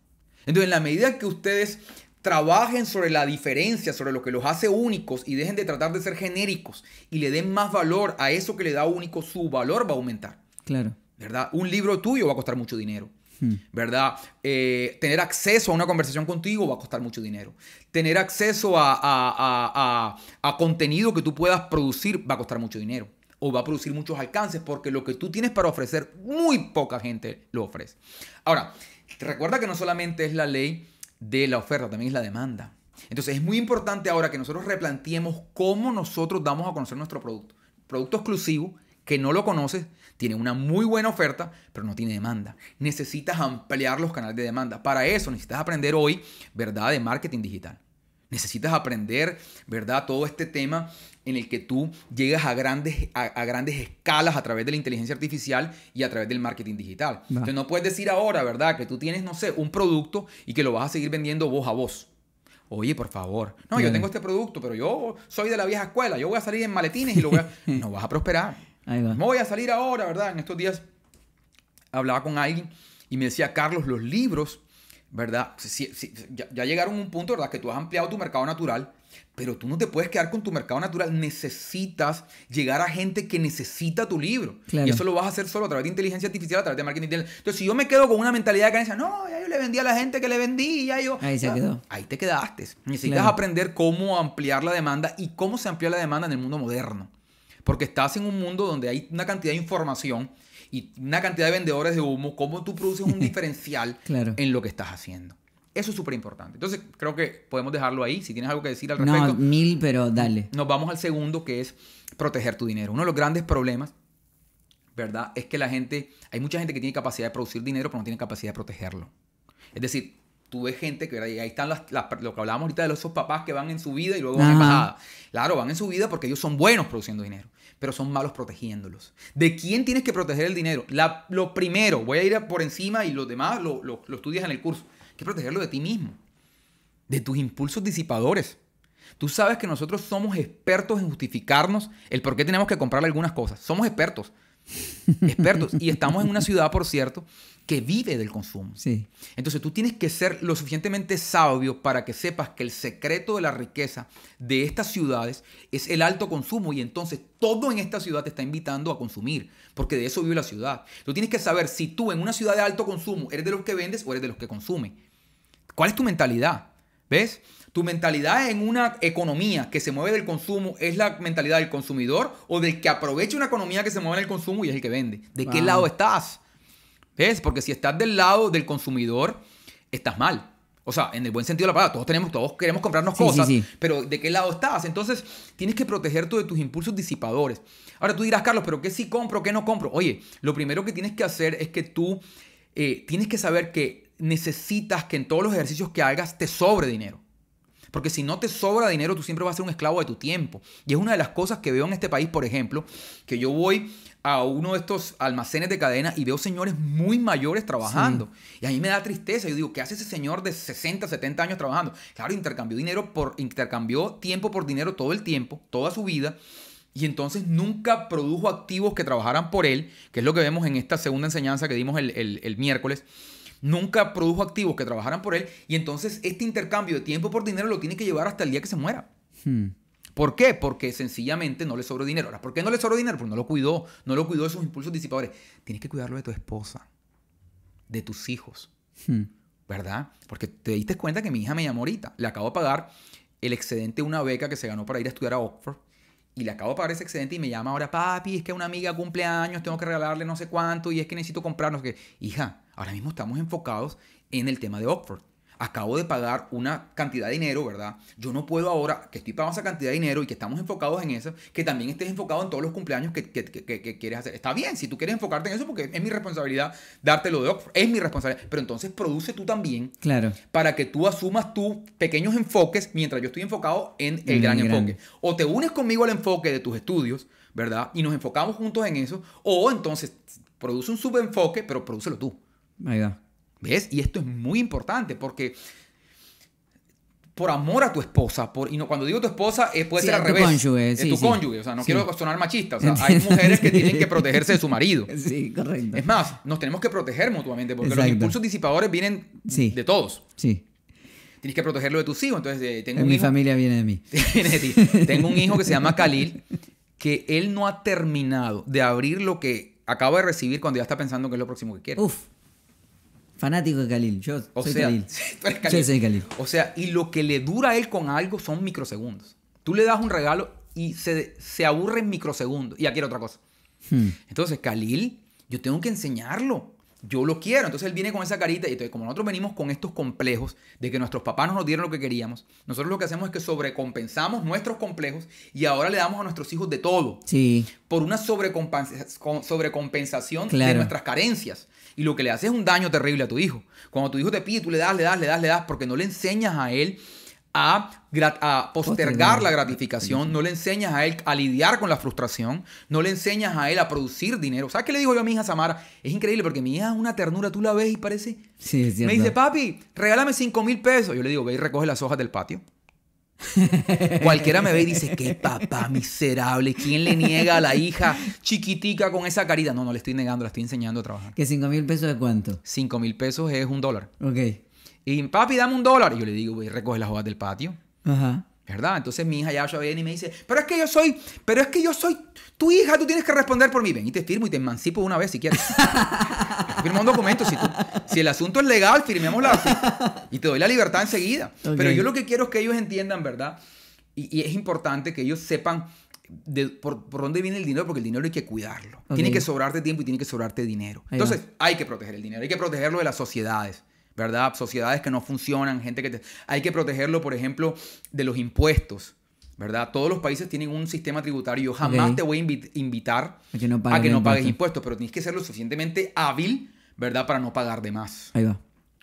Entonces, en la medida que ustedes trabajen sobre la diferencia, sobre lo que los hace únicos y dejen de tratar de ser genéricos y le den más valor a eso que le da único, su valor va a aumentar. Claro. ¿Verdad? Un libro tuyo va a costar mucho dinero. Hmm. ¿Verdad? Eh, tener acceso a una conversación contigo va a costar mucho dinero. Tener acceso a, contenido que tú puedas producir va a costar mucho dinero. O va a producir muchos alcances porque lo que tú tienes para ofrecer, muy poca gente lo ofrece. Ahora, recuerda que no solamente es la ley de la oferta, también es la demanda. Entonces es muy importante ahora que nosotros replanteemos cómo nosotros damos a conocer nuestro producto. Producto exclusivo que no lo conoces, tiene una muy buena oferta, pero no tiene demanda. Necesitas ampliar los canales de demanda. Para eso necesitas aprender hoy, ¿verdad?, de marketing digital. Necesitas aprender, ¿verdad? Todo este tema en el que tú llegas a grandes, a, grandes escalas a través de la inteligencia artificial y a través del marketing digital. No. no puedes decir ahora, ¿verdad? Que tú tienes, no sé, un producto y que lo vas a seguir vendiendo voz a voz. Oye, por favor. No, yo tengo este producto, pero yo soy de la vieja escuela. Yo voy a salir en maletines y lo voy a... no vas a prosperar. No voy a salir ahora, ¿verdad? En estos días hablaba con alguien y me decía, Carlos, los libros ¿verdad? Si, si, ya, llegaron a un punto, ¿verdad? Que tú has ampliado tu mercado natural, pero tú no te puedes quedar con tu mercado natural. Necesitas llegar a gente que necesita tu libro. Y eso lo vas a hacer solo a través de inteligencia artificial, a través de marketing Entonces, si yo me quedo con una mentalidad de carencia, no, yo le vendí a la gente que le vendí, ya yo... Ahí se ah, quedó. Ahí te quedaste. Necesitas aprender cómo ampliar la demanda y cómo se amplía la demanda en el mundo moderno. Porque estás en un mundo donde hay una cantidad de información y una cantidad de vendedores de humo, cómo tú produces un diferencial en lo que estás haciendo. Eso es súper importante. Entonces, creo que podemos dejarlo ahí. Si tienes algo que decir al respecto. No, mil, pero dale. Nos vamos al segundo, que es proteger tu dinero. Uno de los grandes problemas, ¿verdad? Es que la gente, hay mucha gente que tiene capacidad de producir dinero, pero no tiene capacidad de protegerlo. Es decir, Tú tuve gente que ahí están lo que hablábamos ahorita de esos papás que van en su vida y luego van en bajada. Claro, van en su vida porque ellos son buenos produciendo dinero, pero son malos protegiéndolos. ¿De quién tienes que proteger el dinero? lo primero, voy a ir por encima y los demás lo, estudias en el curso. que protegerlo de ti mismo, de tus impulsos disipadores. Tú sabes que nosotros somos expertos en justificarnos el por qué tenemos que comprar algunas cosas. Somos expertos. Expertos. Y estamos en una ciudad, por cierto, que vive del consumo. Sí. Entonces tú tienes que ser lo suficientemente sabio para que sepas que el secreto de la riqueza de estas ciudades es el alto consumo y entonces todo en esta ciudad te está invitando a consumir, porque de eso vive la ciudad. Tú tienes que saber si tú en una ciudad de alto consumo eres de los que vendes o eres de los que consume. ¿Cuál es tu mentalidad? ¿Ves? Tu mentalidad en una economía que se mueve del consumo es la mentalidad del consumidor o del que aprovecha una economía que se mueve en el consumo y es el que vende. ¿De qué lado estás? ¿Ves? Porque si estás del lado del consumidor, estás mal. O sea, en el buen sentido de la palabra, todos tenemos, todos queremos comprarnos cosas, pero ¿de qué lado estás? Entonces, tienes que proteger tú de tus impulsos disipadores. Ahora tú dirás, Carlos, pero ¿qué sí compro, qué no compro? Oye, lo primero que tienes que hacer es que tú eh, tienes que saber que necesitas que en todos los ejercicios que hagas te sobre dinero. Porque si no te sobra dinero, tú siempre vas a ser un esclavo de tu tiempo. Y es una de las cosas que veo en este país, por ejemplo, que yo voy a uno de estos almacenes de cadena y veo señores muy mayores trabajando. Y a mí me da tristeza. Yo digo, ¿qué hace ese señor de 60, 70 años trabajando? Claro, intercambió dinero por, intercambió tiempo por dinero todo el tiempo, toda su vida. Y entonces nunca produjo activos que trabajaran por él, que es lo que vemos en esta segunda enseñanza que dimos el, miércoles nunca produjo activos que trabajaran por él y entonces este intercambio de tiempo por dinero lo tiene que llevar hasta el día que se muera. Hmm. ¿Por qué? Porque sencillamente no le sobró dinero. Ahora, ¿por qué no le sobró dinero? Porque no lo cuidó, no lo cuidó de sus impulsos disipadores. Tienes que cuidarlo de tu esposa, de tus hijos, hmm. ¿verdad? Porque te diste cuenta que mi hija me llamó ahorita. Le acabo de pagar el excedente de una beca que se ganó para ir a estudiar a Oxford. Y le acabo de pagar ese excedente y me llama ahora, papi, es que una amiga cumple años, tengo que regalarle no sé cuánto y es que necesito comprarnos. que Hija, ahora mismo estamos enfocados en el tema de Oxford acabo de pagar una cantidad de dinero, ¿verdad? Yo no puedo ahora que estoy pagando esa cantidad de dinero y que estamos enfocados en eso, que también estés enfocado en todos los cumpleaños que, quieres hacer. Está bien, si tú quieres enfocarte en eso, porque es mi responsabilidad dártelo de Oxford, es mi responsabilidad, pero entonces produce tú también claro. para que tú asumas tus pequeños enfoques mientras yo estoy enfocado en el gran enfoque. O te unes conmigo al enfoque de tus estudios, ¿verdad? Y nos enfocamos juntos en eso, o entonces produce un subenfoque, pero prodúcelo tú. Ahí ¿Ves? Y esto es muy importante porque por amor a tu esposa, por, y no, cuando digo tu esposa, eh, puede ser al revés. Cónyuge, es tu cónyuge, o sea, no quiero sonar machista, hay mujeres que tienen que protegerse de su marido. Sí, correcto. Es más, nos tenemos que proteger mutuamente porque los impulsos disipadores vienen de todos. Sí. Tienes que protegerlo de tus hijos, entonces eh, mi familia viene de mí. Tengo un hijo que se llama Khalil que él no ha terminado de abrir lo que acaba de recibir cuando ya está pensando que es lo próximo que quiere. Uf. Fanático de Khalil. Yo o sea, Khalil. Khalil. O sea, y lo que le dura a él con algo son microsegundos. Tú le das un regalo y se, se aburre en microsegundos. Y ya quiere otra cosa. Hmm. Entonces, Khalil, yo tengo que enseñarlo. Yo lo quiero. Entonces él viene con esa carita. Y entonces, como nosotros venimos con estos complejos de que nuestros papás nos dieron lo que queríamos, nosotros lo que hacemos es que sobrecompensamos nuestros complejos y ahora le damos a nuestros hijos de todo. Sí. Por una sobrecompensación de nuestras carencias. Y lo que le haces es un daño terrible a tu hijo. Cuando tu hijo te pide, tú le das, le das, le das, le das, porque no le enseñas a él a, postergar la gratificación, no le enseñas a él a lidiar con la frustración, no le enseñas a él a producir dinero. ¿Sabes qué le digo yo a mi hija Samara? Es increíble porque mi hija es una ternura, tú la ves y parece... Sí, es Me dice, papi, regálame 5 mil pesos. Yo le digo, ve y recoge las hojas del patio. Cualquiera me ve y dice, qué papá miserable, ¿quién le niega a la hija chiquitica con esa carita? No, no le estoy negando, la estoy enseñando a trabajar. ¿Que 5 mil pesos de cuánto? 5 mil pesos es un dólar. Ok. Y papi, dame un dólar. yo le digo, voy, recoge las hojas del patio. Ajá. ¿Verdad? Entonces mi hija ya viene y me dice, pero es que yo soy, pero es que yo soy tu hija, tú tienes que responder por mí. Ven y te firmo y te emancipo una vez si quieres. Firmo un documento. Si, el asunto es legal, la Y te doy la libertad enseguida. Pero yo lo que quiero es que ellos entiendan, ¿verdad? Y, es importante que ellos sepan por, dónde viene el dinero, porque el dinero hay que cuidarlo. Tiene que sobrarte tiempo y tiene que sobrarte dinero. Entonces, hay que proteger el dinero, hay que protegerlo de las sociedades. ¿verdad? Sociedades que no funcionan, gente que... Hay que protegerlo, por ejemplo, de los impuestos. ¿verdad? Todos los países tienen un sistema tributario. Yo jamás te voy a invitar a que no pagues, impuestos, pero tienes que ser lo suficientemente hábil, ¿verdad? Para no pagar de más. Ahí va.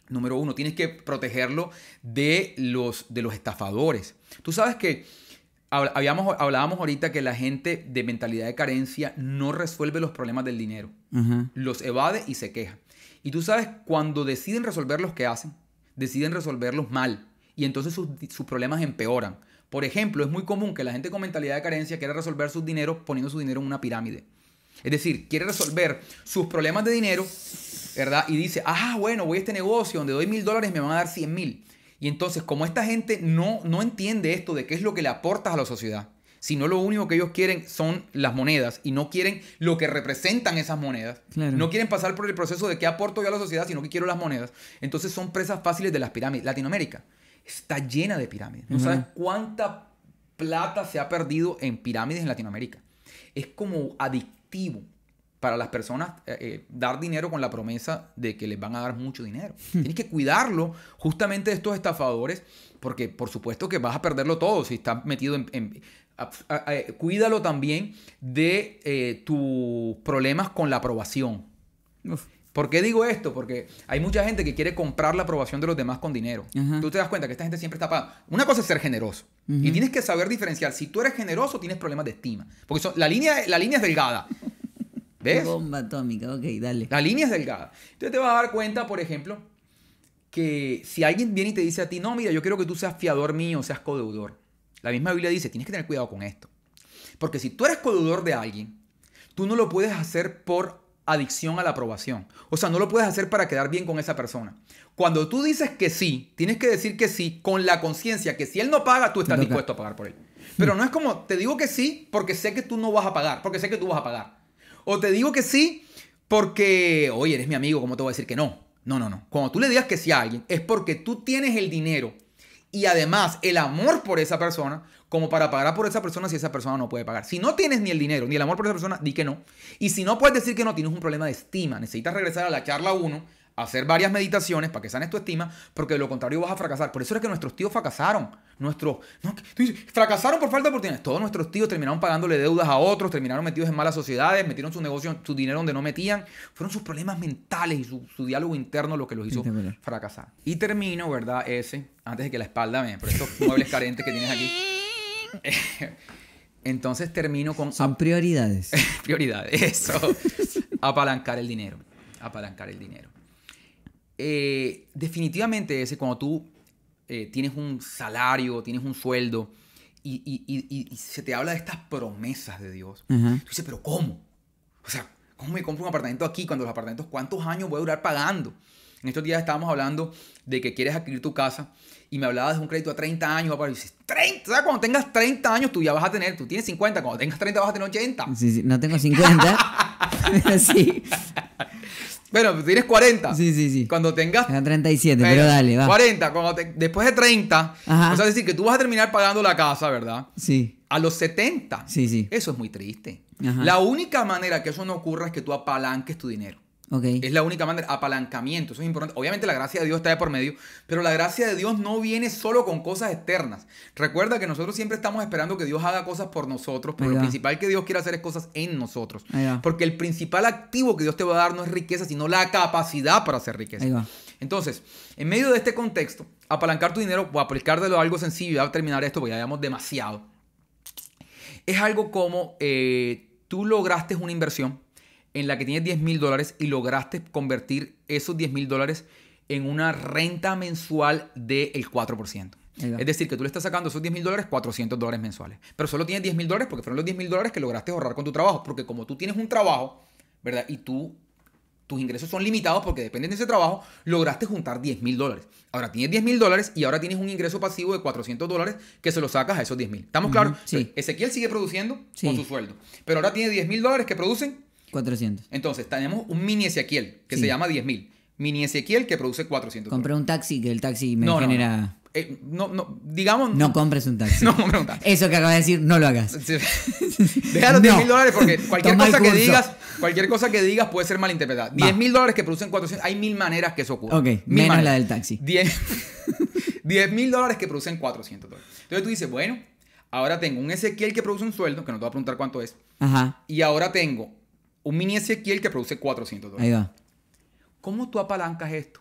Número uno, tienes que protegerlo de los, de los estafadores. Tú sabes que habíamos, hablábamos ahorita que la gente de mentalidad de carencia no resuelve los problemas del dinero. Los evade y se queja. Y tú sabes, cuando deciden resolver los que hacen, deciden resolverlos mal. Y entonces sus, problemas empeoran. Por ejemplo, es muy común que la gente con mentalidad de carencia quiera resolver sus dineros poniendo su dinero en una pirámide. Es decir, quiere resolver sus problemas de dinero, ¿verdad? Y dice, ah, bueno, voy a este negocio donde doy mil dólares me van a dar cien mil. Y entonces, como esta gente no, no entiende esto de qué es lo que le aportas a la sociedad, si no, lo único que ellos quieren son las monedas y no quieren lo que representan esas monedas. No quieren pasar por el proceso de qué aporto yo a la sociedad, sino que quiero las monedas. Entonces son presas fáciles de las pirámides. Latinoamérica está llena de pirámides. No sabes cuánta plata se ha perdido en pirámides en Latinoamérica. Es como adictivo para las personas eh, eh, dar dinero con la promesa de que les van a dar mucho dinero. Hmm. Tienes que cuidarlo justamente de estos estafadores porque por supuesto que vas a perderlo todo si estás metido en cuídalo también de eh, tus problemas con la aprobación. ¿Por qué digo esto? Porque hay mucha gente que quiere comprar la aprobación de los demás con dinero. Tú te das cuenta que esta gente siempre está pagando. Una cosa es ser generoso. Y tienes que saber diferenciar. Si tú eres generoso, tienes problemas de estima. Porque son, la, línea, la línea es delgada. ¿Ves? Bomba atómica, ok, dale. La línea es delgada. Entonces te vas a dar cuenta, por ejemplo, que si alguien viene y te dice a ti, no, mira, yo quiero que tú seas fiador mío, seas codeudor. La misma Biblia dice, tienes que tener cuidado con esto. Porque si tú eres codudor de alguien, tú no lo puedes hacer por adicción a la aprobación. O sea, no lo puedes hacer para quedar bien con esa persona. Cuando tú dices que sí, tienes que decir que sí con la conciencia que si él no paga, tú estás dispuesto a pagar por él. Pero mm. no es como, te digo que sí porque sé que tú no vas a pagar, porque sé que tú vas a pagar. O te digo que sí porque, oye, eres mi amigo, ¿cómo te voy a decir que no? No, no, no. Cuando tú le digas que sí a alguien, es porque tú tienes el dinero y además el amor por esa persona como para pagar por esa persona si esa persona no puede pagar. Si no tienes ni el dinero ni el amor por esa persona, di que no. Y si no puedes decir que no, tienes un problema de estima. Necesitas regresar a la charla 1 hacer varias meditaciones para que sanes tu estima, porque de lo contrario vas a fracasar. Por eso es que nuestros tíos fracasaron. Nuestros, fracasaron por falta de oportunidades. Todos nuestros tíos terminaron pagándole deudas a otros, terminaron metidos en malas sociedades, metieron su negocio, su dinero donde no metían. Fueron sus problemas mentales y su, diálogo interno lo que los hizo fracasar. Y termino, ¿verdad? Ese, antes de que la espalda me... Por estos muebles carentes que tienes aquí. Entonces termino con... Son prioridades. prioridades, eso. apalancar el dinero. Apalancar el dinero. Eh, definitivamente ese, cuando tú eh, tienes un salario, tienes un sueldo y, se te habla de estas promesas de Dios, tú dices, pero ¿cómo? O sea, ¿cómo me compro un apartamento aquí cuando los apartamentos, cuántos años voy a durar pagando? En estos días estábamos hablando de que quieres adquirir tu casa y me hablabas de un crédito a 30 años, y dices, 30, o sea, cuando tengas 30 años tú ya vas a tener, tú tienes 50, cuando tengas 30 vas a tener 80. Sí, sí, no tengo 50. sí. Bueno, tienes 40. Sí, sí, sí. Cuando tengas. Era 37, pero, dale, va. 40. después de 30. vas O sea, decir que tú vas a terminar pagando la casa, ¿verdad? Sí. A los 70. Sí, sí. Eso es muy triste. La única manera que eso no ocurra es que tú apalanques tu dinero. Es la única manera, apalancamiento, eso es importante. Obviamente la gracia de Dios está de por medio, pero la gracia de Dios no viene solo con cosas externas. Recuerda que nosotros siempre estamos esperando que Dios haga cosas por nosotros, pero lo principal que Dios quiere hacer es cosas en nosotros. Porque el principal activo que Dios te va a dar no es riqueza, sino la capacidad para hacer riqueza. Entonces, en medio de este contexto, apalancar tu dinero, o aplicártelo a algo sencillo, ya a terminar esto porque ya llevamos demasiado. Es algo como eh, tú lograste una inversión en la que tienes 10 mil dólares y lograste convertir esos 10 mil dólares en una renta mensual del 4%. Es decir, que tú le estás sacando esos 10 mil dólares, 400 dólares mensuales. Pero solo tienes 10 mil dólares porque fueron los 10 mil dólares que lograste ahorrar con tu trabajo. Porque como tú tienes un trabajo, ¿verdad? Y tú, tus ingresos son limitados porque dependen de ese trabajo, lograste juntar 10 mil dólares. Ahora tienes 10 mil dólares y ahora tienes un ingreso pasivo de 400 dólares que se lo sacas a esos 10 mil. ¿Estamos claros? Sí. Ezequiel sigue produciendo con su sueldo. Pero ahora tiene 10 mil dólares que producen 400. Entonces, tenemos un mini Ezequiel que se llama 10.000. Mini Ezequiel que produce 400. Compré un taxi que el taxi me no, genera. Eh, no, no. digamos. No compres un taxi. no compres un taxi. Eso que acabas de decir, no lo hagas. los 10 mil dólares porque cualquier cosa que digas, cualquier cosa que digas puede ser malinterpretada. 10 mil dólares que producen 400. Hay mil maneras que eso ocurra. Ok, menos la del taxi. 10 mil dólares que producen 400 Entonces tú dices, bueno, ahora tengo un Ezequiel que produce un sueldo, que no te voy a preguntar cuánto es. Ajá. Y ahora tengo un mini Ezequiel que produce 400 dólares. ¿Cómo tú apalancas esto?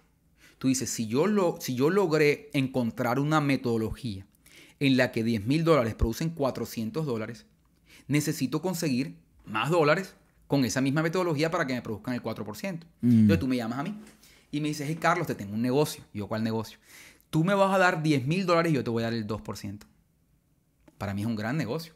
Tú dices, si yo, lo, si yo logré encontrar una metodología en la que 10 mil dólares producen 400 dólares, necesito conseguir más dólares con esa misma metodología para que me produzcan el 4%. Mm. Entonces tú me llamas a mí y me dices, hey Carlos, te tengo un negocio. Y yo, ¿cuál negocio? Tú me vas a dar 10 mil dólares y yo te voy a dar el 2%. Para mí es un gran negocio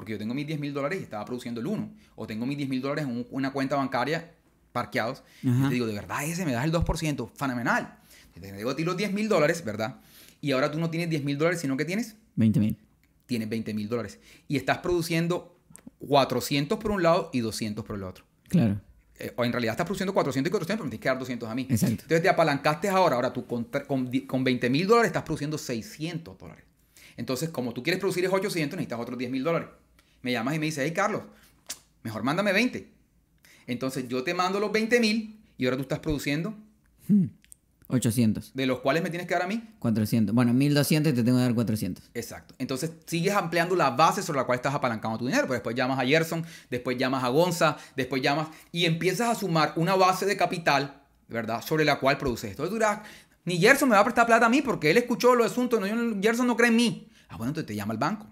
porque yo tengo mis 10 mil dólares y estaba produciendo el 1, o tengo mis 10 mil dólares en una cuenta bancaria parqueados, y te digo, de verdad, ese me das el 2%, fenomenal. Te digo a ti los 10 mil dólares, ¿verdad? Y ahora tú no tienes 10 mil dólares, sino que tienes 20 mil. Tienes 20 mil dólares. Y estás produciendo 400 por un lado y 200 por el otro. Claro. Eh, o en realidad estás produciendo 400 y 400, pero me tienes que dar 200 a mí. Exacto. Entonces te apalancaste ahora. Ahora tú con, 20 mil dólares estás produciendo 600 dólares. Entonces, como tú quieres producir es 800, necesitas otros 10 mil dólares me llamas y me dices, hey Carlos, mejor mándame 20. Entonces yo te mando los 20 mil y ahora tú estás produciendo. 800. Hmm. De los cuales me tienes que dar a mí. 400. Bueno, 1200 y te tengo que dar 400. Exacto. Entonces sigues ampliando la base sobre la cual estás apalancando tu dinero. pues después llamas a Gerson, después llamas a Gonza, después llamas y empiezas a sumar una base de capital, ¿verdad? Sobre la cual produces esto. Entonces ni Gerson me va a prestar plata a mí porque él escuchó los asuntos. No, Gerson no cree en mí. Ah, bueno, entonces te llama al banco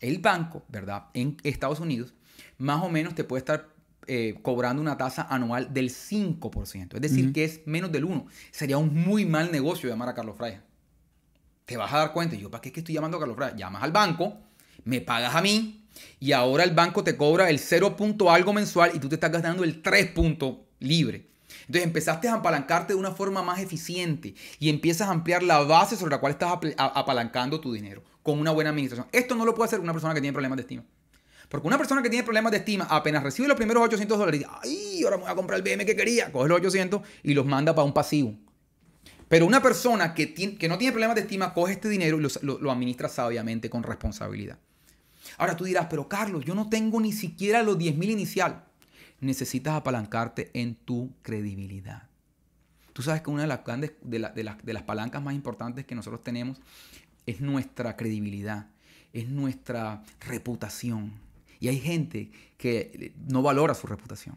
el banco, ¿verdad? En Estados Unidos, más o menos te puede estar eh, cobrando una tasa anual del 5%. Es decir, que es menos del 1%. Sería un muy mal negocio llamar a Carlos Fraya. Te vas a dar cuenta. yo, ¿para qué estoy llamando a Carlos Fraya? Llamas al banco, me pagas a mí, y ahora el banco te cobra el 0. algo mensual y tú te estás gastando el 3. Punto libre. Entonces empezaste a apalancarte de una forma más eficiente y empiezas a ampliar la base sobre la cual estás apalancando tu dinero con una buena administración. Esto no lo puede hacer una persona que tiene problemas de estima. Porque una persona que tiene problemas de estima apenas recibe los primeros 800 dólares y dice, ay, ahora voy a comprar el BM que quería, coge los 800 y los manda para un pasivo. Pero una persona que, que no tiene problemas de estima coge este dinero y lo, administra sabiamente, con responsabilidad. Ahora tú dirás, pero Carlos, yo no tengo ni siquiera los 10.000 mil inicial. Necesitas apalancarte en tu credibilidad. Tú sabes que una de las, grandes, las, de las palancas más importantes que nosotros tenemos es nuestra credibilidad, es nuestra reputación. Y hay gente que no valora su reputación.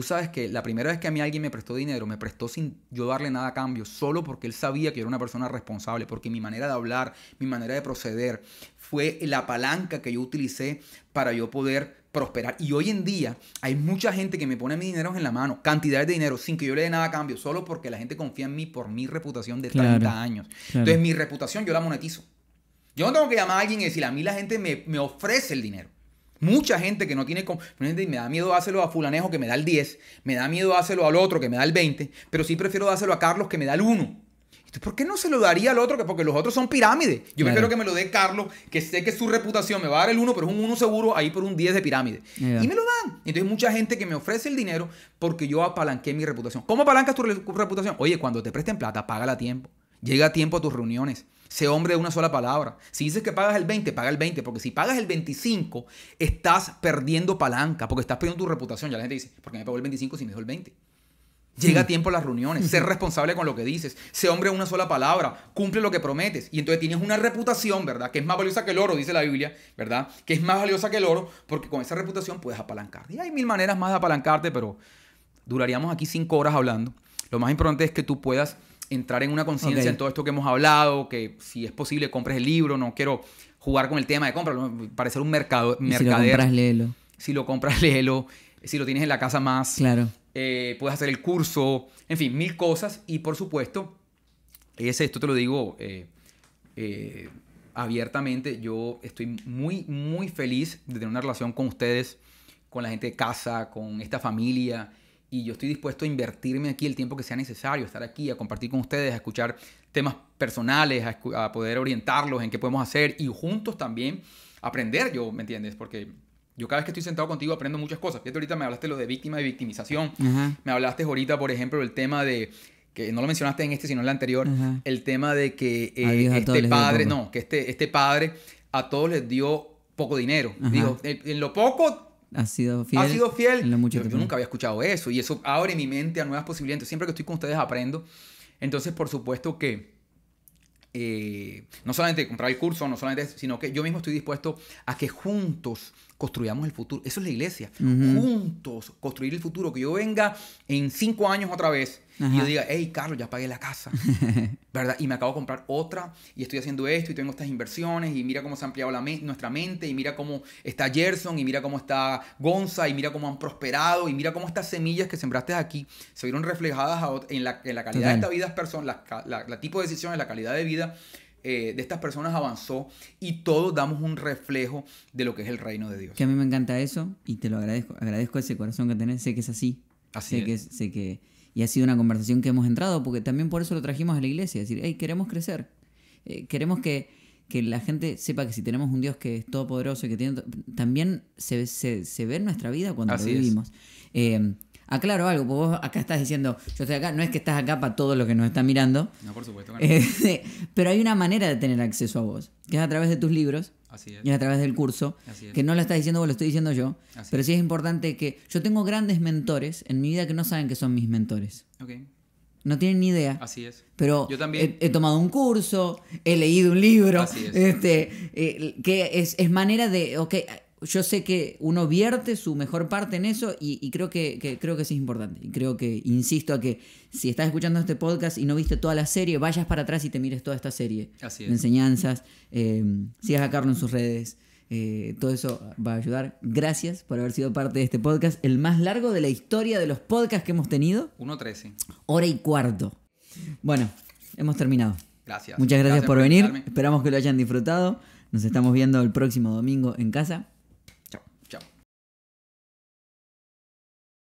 Tú sabes que la primera vez que a mí alguien me prestó dinero, me prestó sin yo darle nada a cambio, solo porque él sabía que yo era una persona responsable, porque mi manera de hablar, mi manera de proceder, fue la palanca que yo utilicé para yo poder prosperar. Y hoy en día hay mucha gente que me pone mis dineros en la mano, cantidades de dinero, sin que yo le dé nada a cambio, solo porque la gente confía en mí por mi reputación de 30 años. Entonces mi reputación yo la monetizo. Yo no tengo que llamar a alguien y decir, a mí la gente me ofrece el dinero. Mucha gente que no tiene... me da miedo hacerlo a fulanejo que me da el 10, me da miedo hacerlo al otro que me da el 20, pero sí prefiero dárselo a Carlos que me da el 1. ¿Por qué no se lo daría al otro? Que porque los otros son pirámides. Yo prefiero que me lo dé Carlos, que sé que su reputación me va a dar el 1, pero es un 1 seguro ahí por un 10 de pirámide. Y me lo dan. Entonces mucha gente que me ofrece el dinero porque yo apalanqué mi reputación. ¿Cómo apalancas tu reputación? Oye, cuando te presten plata, págala a tiempo. Llega a tiempo a tus reuniones. Sé hombre de una sola palabra. Si dices que pagas el 20, paga el 20, porque si pagas el 25, estás perdiendo palanca, porque estás perdiendo tu reputación. Ya la gente dice, ¿por qué me pagó el 25 si me dijo el 20? Llega a tiempo las reuniones, Ser responsable con lo que dices, sé hombre de una sola palabra, cumple lo que prometes. Y entonces tienes una reputación, ¿verdad? Que es más valiosa que el oro, dice la Biblia, ¿verdad? Que es más valiosa que el oro, porque con esa reputación puedes apalancarte. Y hay mil maneras más de apalancarte, pero duraríamos aquí cinco horas hablando. Lo más importante es que tú puedas entrar en una conciencia en todo esto que hemos hablado, que si es posible compres el libro, no quiero jugar con el tema de Para parecer un mercado, mercader. Si lo compras, léelo. Si lo compras, léelo. Si lo tienes en la casa más. Claro. Eh, puedes hacer el curso, en fin, mil cosas. Y por supuesto, esto te lo digo eh, eh, abiertamente, yo estoy muy, muy feliz de tener una relación con ustedes, con la gente de casa, con esta familia y yo estoy dispuesto a invertirme aquí el tiempo que sea necesario, estar aquí, a compartir con ustedes, a escuchar temas personales, a, poder orientarlos en qué podemos hacer y juntos también aprender yo, ¿me entiendes? Porque yo cada vez que estoy sentado contigo aprendo muchas cosas. Fíjate, ahorita me hablaste lo de víctima y victimización. Me hablaste ahorita, por ejemplo, el tema de que no lo mencionaste en este, sino en el anterior, el tema de que eh, este padre, no, que este, este padre a todos les dio poco dinero. Dijo, en lo poco ha sido fiel. Ha sido fiel. yo, nunca había escuchado eso y eso abre mi mente a nuevas posibilidades. Siempre que estoy con ustedes aprendo. Entonces, por supuesto que eh, no solamente comprar el curso, no solamente, sino que yo mismo estoy dispuesto a que juntos construyamos el futuro. Eso es la iglesia. Juntos construir el futuro. Que yo venga en cinco años otra vez y yo diga, hey, Carlos, ya pagué la casa, ¿verdad? Y me acabo de comprar otra y estoy haciendo esto y tengo estas inversiones y mira cómo se ha ampliado la nuestra mente y mira cómo está Gerson y mira cómo está Gonza y mira cómo han prosperado y mira cómo estas semillas que sembraste aquí se vieron reflejadas en la, la calidad de esta vidas personas, la, tipo de decisiones, la calidad de vida. Eh, de estas personas avanzó y todos damos un reflejo de lo que es el reino de Dios. Que a mí me encanta eso y te lo agradezco. Agradezco ese corazón que tenés. Sé que es así. Así Que, sé que y ha sido una conversación que hemos entrado, porque también por eso lo trajimos a la iglesia, es decir, hey, queremos crecer, eh, queremos que, que, la gente sepa que si tenemos un Dios que es todopoderoso y que tiene... También se, se, ve en nuestra vida cuando lo vivimos. Eh, aclaro algo, porque vos acá estás diciendo, yo estoy acá, no es que estás acá para todo lo que nos está mirando. No, por supuesto. Eh, pero hay una manera de tener acceso a vos, que es a través de tus libros, Así es. Y a través del curso, Así es. que no lo estás diciendo vos, lo estoy diciendo yo. pero sí es importante que yo tengo grandes mentores en mi vida que no saben que son mis mentores. No tienen ni idea. Así es. Pero yo también. He, tomado un curso, he leído un libro. Así Este, eh, que es, es manera de, ok, yo sé que uno vierte su mejor parte en eso y, creo que, creo que es importante. Y creo que, insisto, a que si estás escuchando este podcast y no viste toda la serie, vayas para atrás y te mires toda esta serie Así es. enseñanzas, eh, sigas a Carlos en sus redes. Eh, todo eso va a ayudar. Gracias por haber sido parte de este podcast, el más largo de la historia de los podcasts que hemos tenido. 1.13. Hora y cuarto. Bueno, hemos terminado. Gracias. Muchas gracias, por venir. Esperamos que lo hayan disfrutado. Nos estamos viendo el próximo domingo en casa.